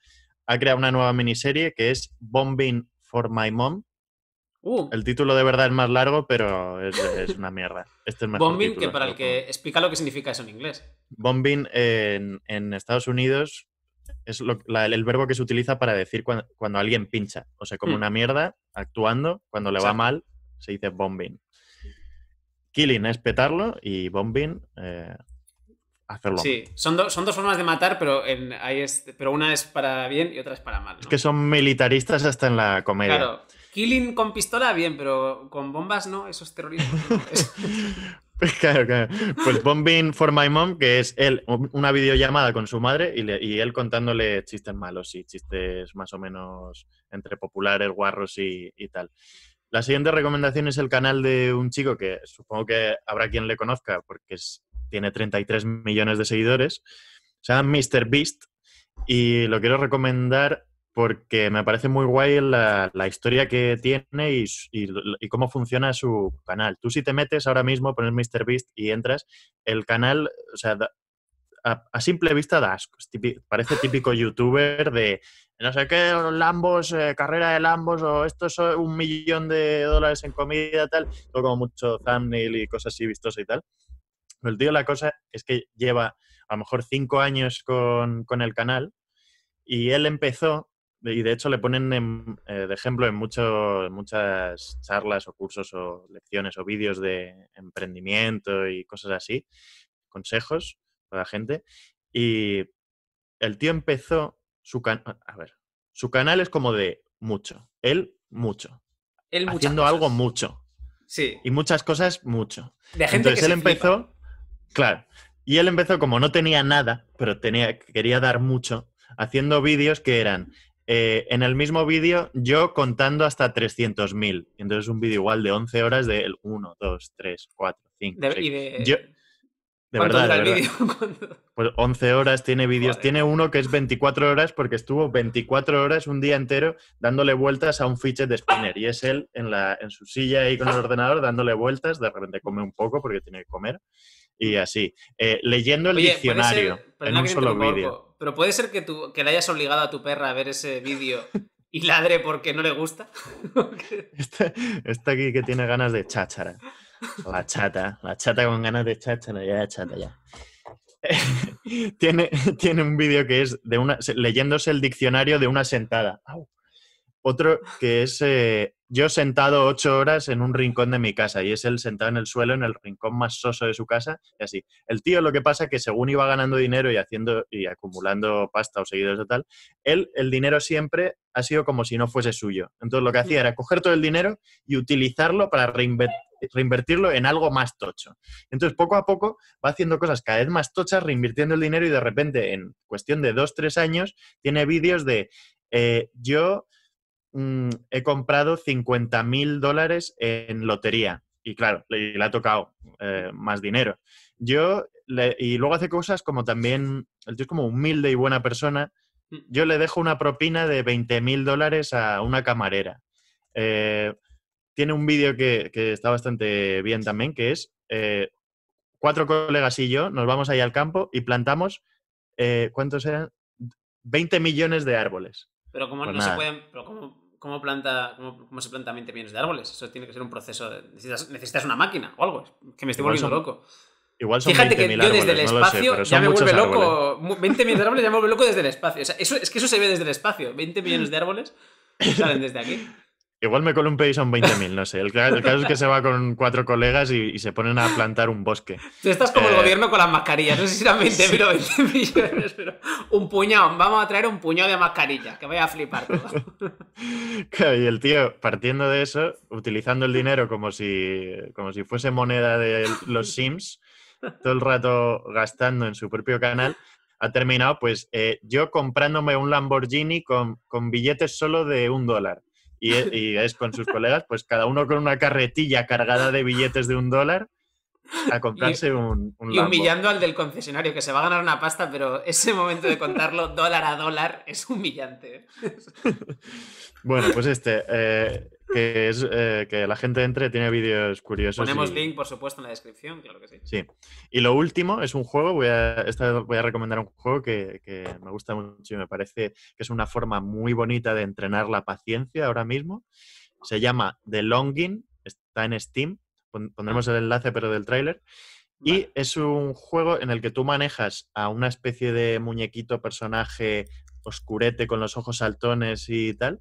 ha creado una nueva miniserie que es Bombing for My Mom. Uh. El título de verdad es más largo, pero es, una mierda. Este bombing, que para el que explica lo que significa eso en inglés. Bombing en, Estados Unidos es el verbo que se utiliza para decir cuando, alguien pincha. O sea, como hmm. una mierda, actuando, cuando le va mal, se dice bombing. Killing es petarlo y bombing, eh, Sí, son, son dos formas de matar, pero, en, ahí pero una es para bien y otra es para mal. Es que son militaristas hasta en la comedia. Claro, killing con pistola bien, pero con bombas no, eso es terrorismo. Claro, claro. Pues Bombing for My Mom, que es él, una videollamada con su madre y, él contándole chistes malos y chistes más o menos entre populares, guarros y, tal. La siguiente recomendación es el canal de un chico que supongo que habrá quien le conozca porque es tiene 33 millones de seguidores. Se llama MrBeast Beast y lo quiero recomendar porque me parece muy guay la, historia que tiene y, cómo funciona su canal. Tú si te metes ahora mismo, pones Mr. Beast y entras, el canal, o sea, a, simple vista da parece típico youtuber de no sé qué, Lambos, eh, carrera de Lambos, o esto es un millón de dólares en comida, tal, todo como mucho thumbnail y cosas así vistosas y tal. El tío la cosa es que lleva a lo mejor cinco años con, el canal y él empezó, y de hecho le ponen eh, de ejemplo en, muchas charlas o cursos o lecciones o vídeos de emprendimiento y cosas así, consejos para la gente. Y el tío empezó su canal, a ver, su canal es como de mucho, él mucho, él haciendo algo mucho. Sí. Y muchas cosas mucho. De gente Entonces él empezó, Claro. Y él empezó como no tenía nada, pero tenía, quería dar mucho, haciendo vídeos que eran eh, en el mismo vídeo yo contando hasta 300.000. Entonces un vídeo igual de 11 horas de 1, 2, 3, 4, 5. De, verdad, Pues 11 horas tiene vídeos. Tiene uno que es 24 horas porque estuvo 24 horas un día entero dándole vueltas a un fichet de spinner. Y es él en, la, en su silla ahí con el ordenador dándole vueltas. De repente come un poco porque tiene que comer y así. Eh, leyendo el diccionario en un solo vídeo. Pero puede ser que, tú, que le hayas obligado a tu perra a ver ese vídeo y ladre porque no le gusta. está este aquí que tiene ganas de cháchara. La chata, la chata con ganas de cháchara, ya chata ya. tiene, tiene un vídeo que es de una leyéndose el diccionario de una sentada. Otro que es eh, yo sentado ocho horas en un rincón de mi casa y es él sentado en el suelo en el rincón más soso de su casa y así. El tío lo que pasa es que según iba ganando dinero y haciendo y acumulando pasta o seguidores o tal, él el dinero siempre ha sido como si no fuese suyo. Entonces lo que hacía era coger todo el dinero y utilizarlo para reinvertirlo en algo más tocho. Entonces, poco a poco va haciendo cosas cada vez más tochas, reinvirtiendo el dinero y de repente, en cuestión de dos, tres años, tiene vídeos de eh, yo Mm, he comprado 50 mil dólares en lotería. Y claro, le, ha tocado eh, más dinero. Yo, y luego hace cosas como también, el tío es como humilde y buena persona. Mm. Yo le dejo una propina de 20 mil dólares a una camarera. Eh, tiene un vídeo que, está bastante bien también, que es eh, cuatro colegas y yo nos vamos ahí al campo y plantamos, ¿cuántos eran? 20 millones de árboles. Pero como pues no se pueden, cómo, planta, se plantan 20 millones de árboles. Eso tiene que ser un proceso. necesitas, una máquina o algo. que me estoy volviendo loco. Igual son Fíjate que yo árboles, desde el espacio ya me vuelve loco. 20 millones de árboles ya me vuelve loco desde el espacio. eso, es que eso se ve desde el espacio. 20 millones de árboles salen desde aquí. Igual me un y son 20.000, no sé. El, caso es que se va con cuatro colegas y, se ponen a plantar un bosque. Tú estás como el eh, gobierno con las mascarillas. No sé si eran 20.000 o 20 millones, pero un puñado. Vamos a traer un puñado de mascarillas, que vaya a flipar y el tío, partiendo de eso, utilizando el dinero como si, como si fuese moneda de los Sims, todo el rato gastando en su propio canal, ha terminado pues eh, yo comprándome un Lamborghini con, con billetes solo de un dólar y, es con sus colegas, pues cada uno con una carretilla cargada de billetes de un dólar a comprarse un, un, Y humillando al del concesionario, que se va a ganar una pasta, pero ese momento de contarlo dólar a dólar es humillante. bueno, pues este, eh, que es eh, que la gente entre, tiene vídeos curiosos. Ponemos link, por supuesto, en la descripción, claro que sí. Sí. Y lo último es un juego, voy a, voy a recomendar un juego que, me gusta mucho y me parece que es una forma muy bonita de entrenar la paciencia ahora mismo. Se llama The Longing, está en Steam, pondremos el enlace pero del tráiler. Y es un juego en el que tú manejas a una especie de muñequito personaje oscurete con los ojos saltones y tal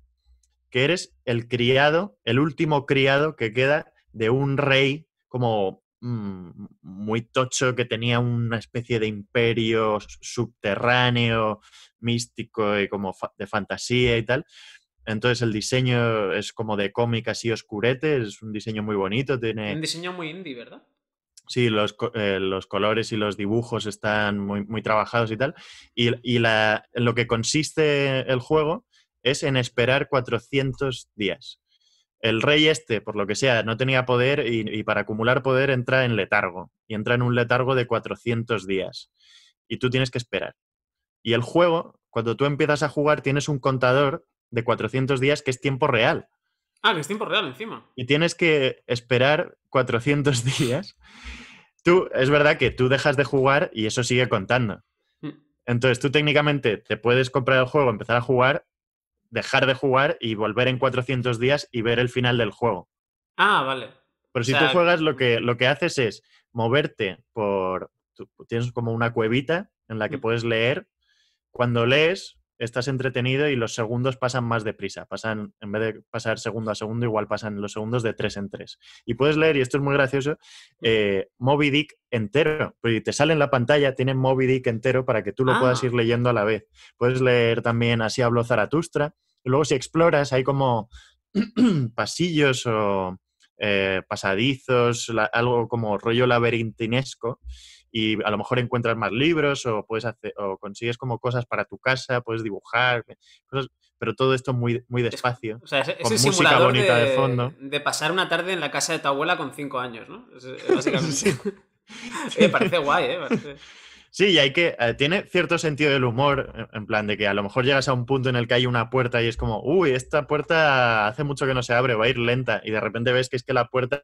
que eres el criado, el último criado que queda de un rey como mm, muy tocho que tenía una especie de imperio subterráneo, místico y como de fantasía y tal. Entonces el diseño es como de cómic así oscurete, es un diseño muy bonito. Tiene... Un diseño muy indie, ¿verdad? Sí, los, eh, colores y los dibujos están muy, muy trabajados y tal. Y, y la, lo que consiste el juego es en esperar 400 días. El rey este, por lo que sea, no tenía poder y, para acumular poder entra en letargo. Y entra en un letargo de 400 días. Y tú tienes que esperar. Y el juego, cuando tú empiezas a jugar, tienes un contador de 400 días que es tiempo real. Ah, que es tiempo real encima. Y tienes que esperar 400 días. Tú, es verdad que tú dejas de jugar y eso sigue contando. Mm. Entonces tú técnicamente te puedes comprar el juego, empezar a jugar dejar de jugar y volver en 400 días y ver el final del juego. Ah, vale. Pero si tú juegas, lo que, lo que haces es moverte por... tienes como una cuevita en la que puedes leer. Cuando lees, estás entretenido y los segundos pasan más deprisa. Pasan, en vez de pasar segundo a segundo, igual pasan los segundos de tres en tres. Y puedes leer, y esto es muy gracioso, eh, Moby Dick entero. y te sale en la pantalla, tienen Moby Dick entero para que tú lo puedas ah. ir leyendo a la vez. Puedes leer también Así habló Zaratustra. luego, si exploras, hay como pasillos o eh, pasadizos, algo como rollo laberintinesco y a lo mejor encuentras más libros o puedes hacer, o consigues como cosas para tu casa, puedes dibujar, eh, pero todo esto muy, muy despacio. con música bonita de, fondo. De pasar una tarde en la casa de tu abuela con cinco años, ¿no? Básicamente. sí. parece guay, ¿eh? Sí, y hay que. Eh, tiene cierto sentido del humor, en plan de que a lo mejor llegas a un punto en el que hay una puerta y es como, uy, esta puerta hace mucho que no se abre, va a ir lenta, y de repente ves que es que la puerta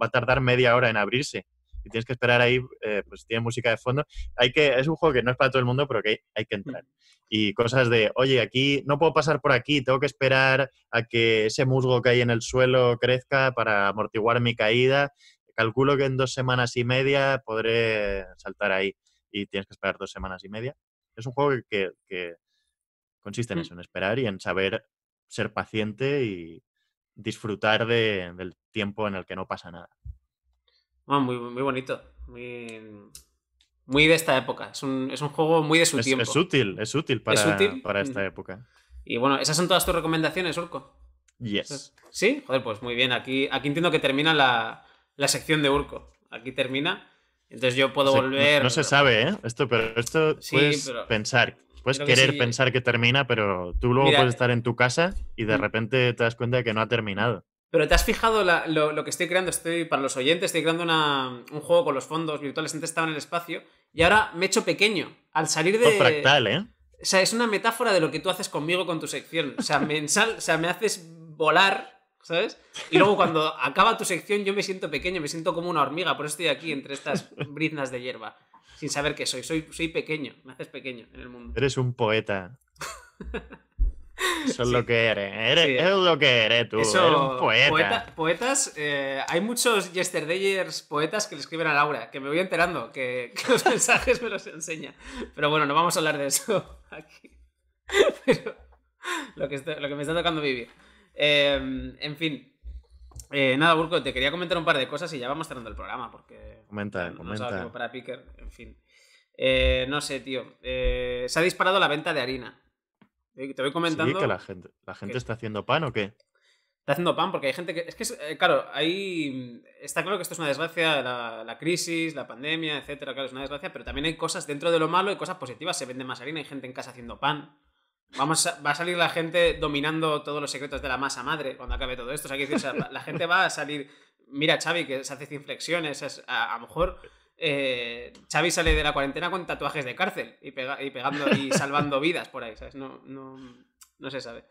va a tardar media hora en abrirse y tienes que esperar ahí, eh, pues tiene música de fondo. Hay que, es un juego que no es para todo el mundo, pero que hay, que mm. entrar. Y cosas de, oye, aquí no puedo pasar por aquí, tengo que esperar a que ese musgo que hay en el suelo crezca para amortiguar mi caída. Calculo que en dos semanas y media podré saltar ahí y tienes que esperar dos semanas y media. Es un juego que, consiste en mm. eso, en esperar y en saber ser paciente y disfrutar del tiempo en el que no pasa nada. Ah, muy, bonito. Muy, de esta época. Es un, juego muy de su tiempo. Es útil, es útil para, para esta época. Y bueno, esas son todas tus recomendaciones, Urco. Yes. Sí, joder, pues muy bien. Aquí, aquí entiendo que termina la, sección de Urco. Aquí termina. Entonces yo puedo volver. No, se sabe, ¿eh? Esto, pero esto puedes pensar. Puedes querer pensar que termina, pero tú luego puedes estar en tu casa y de repente te das cuenta de que no ha terminado. Pero te has fijado lo, que estoy creando, estoy para los oyentes, estoy creando un juego con los fondos virtuales, antes estaba en el espacio, y ahora me he hecho pequeño. Al salir de... fractal, ¿eh? O sea, es una metáfora de lo que tú haces conmigo con tu sección. O sea, me, sea, me haces volar, ¿sabes? Y luego cuando acaba tu sección yo me siento pequeño, me siento como una hormiga, por eso estoy aquí entre estas briznas de hierba, sin saber qué soy. Soy, soy pequeño, me haces pequeño en el mundo. Eres un poeta. Eso es lo que eres. eres lo que eres tú. un poeta. poetas, eh, hay muchos yesterdayers poetas que le escriben a Laura, que me voy enterando, que, los mensajes me los enseña. Pero bueno, no vamos a hablar de eso aquí. lo que, me está tocando vivir. Em, en fin. Eh, nada, Burko, te quería comentar un par de cosas y ya vamos cerrando el programa porque. Comenta, comenta. en eh, no sé, tío. se ha disparado la venta de harina eh, te voy comentando. que la gente, la gente está haciendo pan o qué. Está haciendo pan porque hay gente que. Es que, eh, claro, ahí. Mm, está claro que esto es una desgracia, la, crisis, la pandemia, etcétera, claro, es una desgracia, pero también hay cosas dentro de lo malo y cosas positivas. Se vende más harina, hay gente en casa haciendo pan. Vamos va a salir la gente dominando todos los secretos de la masa madre cuando acabe todo esto. O sea, que, la, gente va a salir. Mira, Xavi, que se hace inflexiones, a lo mejor eh, Xavi sale de la cuarentena con tatuajes de cárcel y, y pegando y salvando vidas por ahí, ¿sabes? No, no, no se sabe.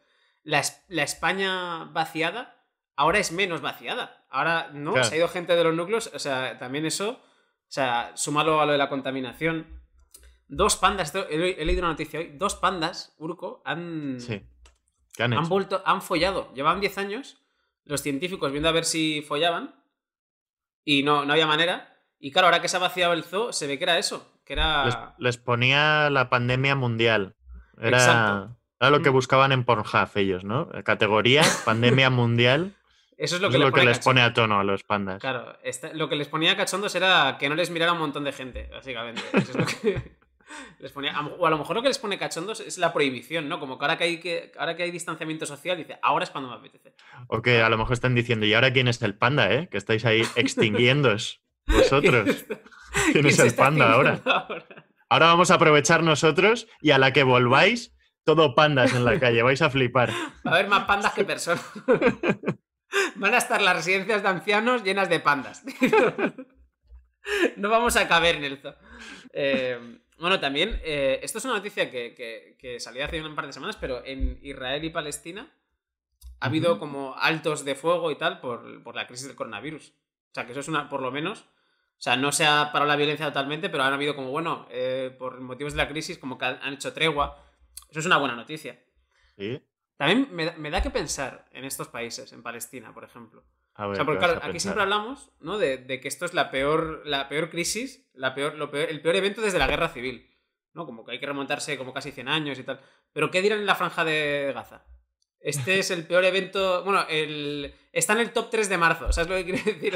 La, España vaciada ahora es menos vaciada. Ahora no, se ha ido gente de los núcleos, o sea, también eso, o sea, sumarlo a lo de la contaminación. Dos pandas, he leído una noticia hoy, dos pandas, Urco, han, han, vuelto, han follado. Llevaban 10 años los científicos viendo a ver si follaban y no, no había manera y claro, ahora que se ha vaciado el zoo, se ve que era eso. Que era... Les, ponía la pandemia mundial. Era, lo que mm. buscaban en Pornhub ellos, ¿no? Categoría, pandemia mundial. Eso es lo que, les, pone a tono a los pandas. Claro, lo que les ponía cachondos era que no les mirara un montón de gente, básicamente. les ponía, o a lo mejor lo que les pone cachondos es la prohibición, ¿no? Como que ahora que hay, que, que hay distanciamiento social, dice, ahora es cuando me apetece. O que a lo mejor están diciendo, y ahora quién es el panda, ¿eh? Que estáis ahí extinguiéndos. ¿Vosotros? tienes el panda ahora? ahora? vamos a aprovechar nosotros y a la que volváis, todo pandas en la calle, vais a flipar. Va a haber más pandas que personas. Van a estar las residencias de ancianos llenas de pandas. No vamos a caber Nelzo. Eh, bueno, también, eh, esto es una noticia que, que, salía hace un par de semanas, pero en Israel y Palestina ha habido como altos de fuego y tal por, por la crisis del coronavirus. O sea, que eso es una, por lo menos, o sea, no se ha parado la violencia totalmente, pero han habido como, bueno, eh, por motivos de la crisis, como que han hecho tregua. Eso es una buena noticia. ¿Sí? También me, da que pensar en estos países, en Palestina, por ejemplo. o sea, porque claro, aquí siempre hablamos, ¿no? De, que esto es la peor, la peor crisis, la peor, el peor evento desde la guerra civil, ¿no? Como que hay que remontarse como casi 100 años y tal. Pero ¿qué dirán en la franja de Gaza? Este es el peor evento. Bueno, está en el top 3 de marzo, ¿sabes lo que quiero decir?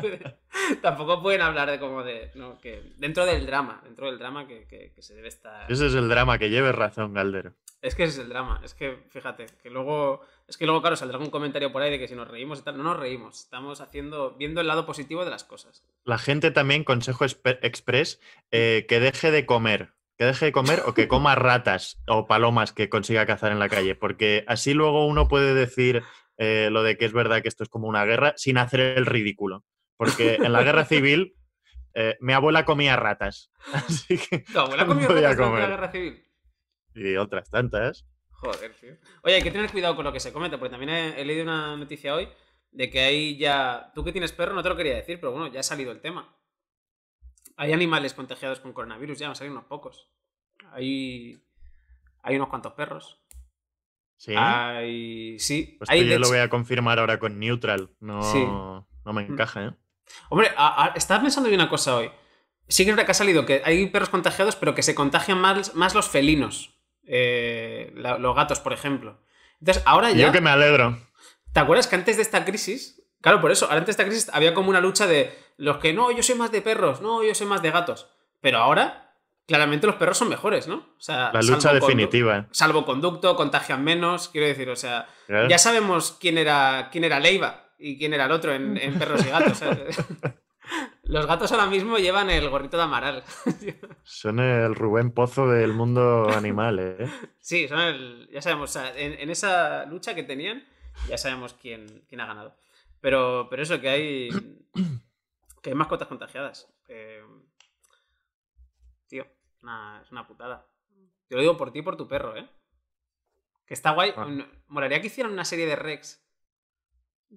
tampoco, pueden, hablar de como de. No, que dentro del drama, dentro del drama que, se debe estar. Ese es el drama, que lleves razón, Galdero. Es que ese es el drama, es que fíjate, que luego. Es que luego, claro, saldrá algún comentario por ahí de que si nos reímos y tal. No nos reímos, estamos haciendo, viendo el lado positivo de las cosas. La gente también, consejo express, eh, que deje de comer que deje de comer o que coma ratas o palomas que consiga cazar en la calle, porque así luego uno puede decir eh, lo de que es verdad que esto es como una guerra sin hacer el ridículo. Porque en la guerra civil eh, mi abuela comía ratas. ¿Tu abuela comía ratas la guerra civil? Y otras tantas. Joder, tío. Oye, hay que tener cuidado con lo que se comenta, porque también he, leído una noticia hoy de que ahí ya. Tú que tienes perro, no te lo quería decir, pero bueno, ya ha salido el tema hay animales contagiados con coronavirus, ya, o sea, hay unos pocos. Hay, hay unos cuantos perros. Sí. Sí. Pues yo lo voy a confirmar ahora con Neutral. No, me mm. encaja, ¿eh? Hombre, estabas pensando en una cosa hoy. Sí que es que ha salido que hay perros contagiados, pero que se contagian más, más los felinos. Eh, los gatos, por ejemplo. Entonces, ahora ya. Yo que me alegro. ¿Te acuerdas que antes de esta crisis Claro, por eso, antes de esta crisis había como una lucha de los que no, yo soy más de perros, no, yo soy más de gatos. Pero ahora, claramente los perros son mejores, ¿no? O sea, la lucha definitiva. ¿eh? Salvo conducto, contagian menos, quiero decir, o sea, ya sabemos quién era, quién era Leiva y quién era el otro en, perros y gatos. los gatos ahora mismo llevan el gorrito de Amaral. son el Rubén Pozo del mundo animal, ¿eh? Sí, son el, ya sabemos, en, esa lucha que tenían, ya sabemos quién, quién ha ganado. Pero, pero eso, que hay. que hay mascotas contagiadas. Eh, tío, es una putada. Te lo digo por ti y por tu perro, ¿eh? Que está guay. Ah. Moraría que hicieran una serie de Rex.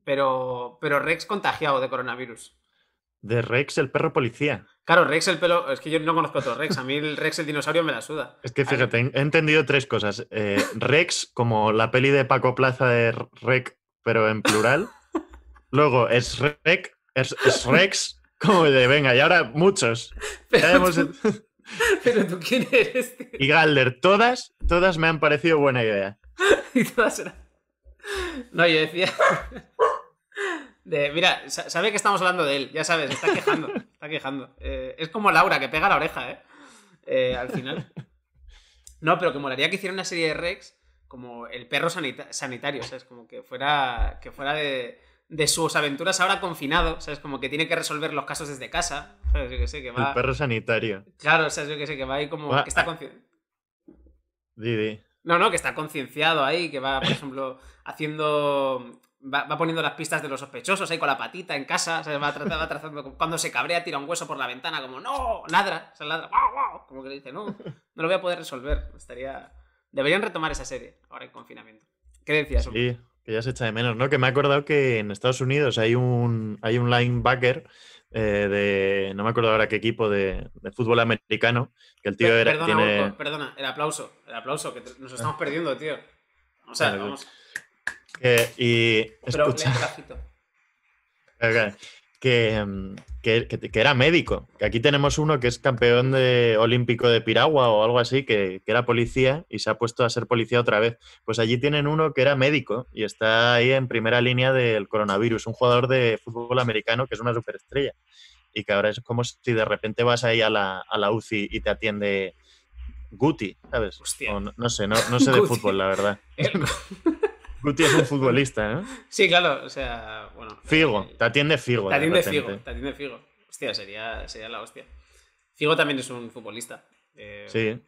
Pero, pero Rex contagiado de coronavirus. De Rex, el perro policía. Claro, Rex el pelo. Es que yo no conozco otro Rex. A mí el Rex el dinosaurio me la suda. Es que fíjate, he entendido tres cosas. Eh, Rex, como la peli de Paco Plaza de Rex, pero en plural. Luego es Rex, Rex como de venga, y ahora muchos. Pero, tú, quién eres, Y Galder, todas, todas me han parecido buena idea. y todas eran... No, yo decía. mira, sabe que estamos hablando de él, ya sabes, está quejando, está quejando. Eh, es como Laura, que pega la oreja, ¿eh? ¿eh? al final. No, pero que molaría que hiciera una serie de Rex como el perro sanitario, ¿sabes? Como que fuera, que fuera de, de sus aventuras ahora confinado, ¿sabes? Como que tiene que resolver los casos desde casa. Yo que sé, que va... El perro sanitario. Claro, sea, Yo que sé, que va ahí como... que está No, no, que está concienciado ahí, que va, por ejemplo, haciendo... Va, poniendo las pistas de los sospechosos ahí con la patita en casa, Va, trazando, va trazando... Cuando se cabrea, tira un hueso por la ventana, como ¡No! Ladra, se ladra. ¡Wow, wow! Como que le dice, no, no lo voy a poder resolver. Estaría... Deberían retomar esa serie, ahora en confinamiento. ¿Qué decías? Sí. Que ya se echa de menos, ¿no? Que me he acordado que en Estados Unidos hay un, hay un linebacker eh, de, no me acuerdo ahora qué equipo de, fútbol americano, que el tío era... Perdona, tiene... perdona, el aplauso, el aplauso, que nos ah. estamos perdiendo, tío. O sea, vamos... y... escucha... Em, que, era médico. Aquí tenemos uno que es campeón de, olímpico de piragua o algo así, que, era policía y se ha puesto a ser policía otra vez. Pues allí tienen uno que era médico y está ahí en primera línea del coronavirus, un jugador de fútbol americano que es una superestrella. Y que ahora es como si de repente vas ahí a la, a la UCI y te atiende Guti, ¿sabes? no, sé, no, sé de fútbol, la verdad. Guti es un futbolista, ¿eh? Sí, claro, o sea, bueno. Figo, eh, te atiende Figo. Te atiende Figo, te atiende Figo. Hostia, sería, sería la hostia. Figo también es un futbolista. Eh, sí.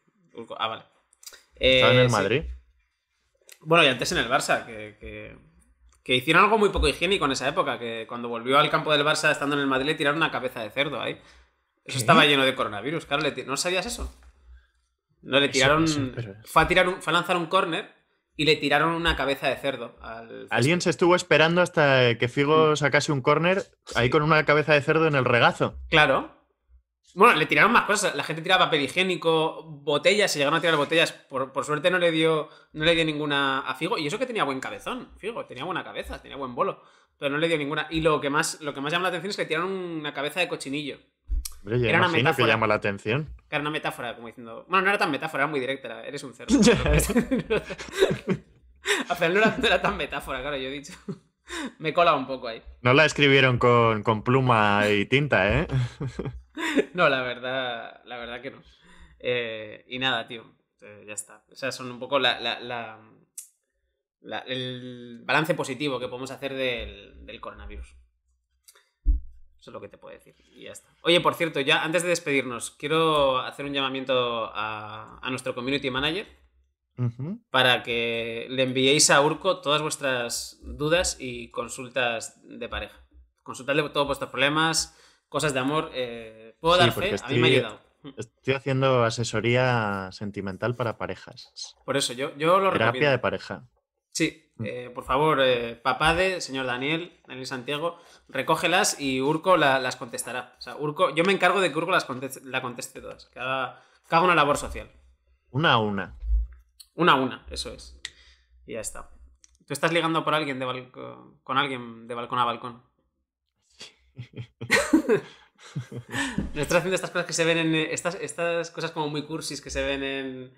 Ah, vale. Estaba en el eh, Madrid. Bueno, y antes en el Barça, que, hicieron algo muy poco higiénico en esa época, que cuando volvió al campo del Barça estando en el Madrid le tiraron una cabeza de cerdo ahí. Eso estaba lleno de coronavirus, claro. ¿No sabías eso? No, le tiraron. fue, a tirar fue a lanzar un córner y le tiraron una cabeza de cerdo. Al... Alguien se estuvo esperando hasta que Figo mm. sacase un corner ahí con una cabeza de cerdo en el regazo. Claro. Bueno, le tiraron más cosas. La gente tiraba papel higiénico, botellas, se llegaron a tirar botellas. Por, suerte no le, dio, no le dio ninguna a Figo. Y eso que tenía buen cabezón, Figo, tenía buena cabeza, tenía buen bolo. Pero no le dio ninguna. Y lo que más, lo que más llama la atención es que le tiraron una cabeza de cochinillo era una metáfora. que llama la atención. Era una metáfora, como diciendo. Bueno, no era tan metáfora, era muy directa. Eres un cerdo. Al final no era, tan metáfora, claro, yo he dicho. Me cola un poco ahí. No la escribieron con, con pluma y tinta, ¿eh? no, la verdad, la verdad que no. Eh, y nada, tío, eh, ya está. O sea, son un poco la, la el balance positivo que podemos hacer del, del, coronavirus. Eso es lo que te puedo decir. Y ya está. Oye, por cierto, ya antes de despedirnos, quiero hacer un llamamiento a, nuestro community manager para que le enviéis a Urco todas vuestras dudas y consultas de pareja. Consultadle todos vuestros problemas, cosas de amor. Eh, puedo dar fe, a mí me ha ayudado. Mm. Estoy haciendo asesoría sentimental para parejas. Por eso, yo, yo lo Terapia de pareja. Sí, mm. eh, por favor, eh, papá de señor Daniel, Daniel Santiago, recógelas y Urco las contestará. O sea, Urco, yo me encargo de que Urco las conteste, la conteste todas, que haga, una labor social. Una a una. Una a una, eso es. Y ya está. ¿Tú estás ligando por alguien de con alguien de balcón a balcón? no estás haciendo estas cosas que se ven en. Estas, estas cosas como muy cursis que se ven en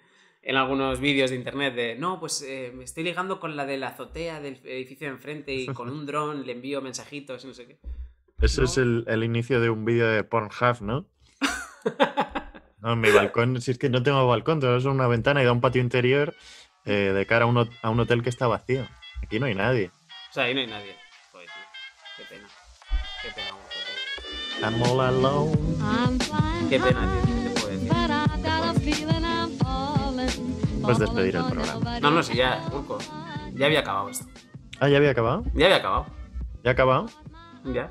en algunos vídeos de internet de no, pues eh, me estoy ligando con la de la azotea del edificio de enfrente y con un dron le envío mensajitos y no sé qué. Eso es el, el, inicio de un vídeo de Pornhub, ¿no? no, mi balcón, si es que no tengo balcón, tengo una ventana y da un patio interior eh, de cara a un, a un hotel que está vacío. Aquí no hay nadie. O sea, ahí no hay nadie. Joder, tío. Qué pena. Qué pena. alone. Qué pena, tío. Pues despedir el programa. No, no, sí, ya, Urco. Ya había acabado esto. Ah, ya había acabado. Ya había acabado. ¿Ya ha acabado? Ya.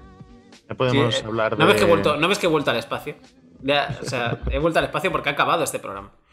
Ya podemos eh, hablar de. ¿no ves, que vuelto, ¿No ves que he vuelto al espacio? Ya, o sea, he vuelto al espacio porque ha acabado este programa.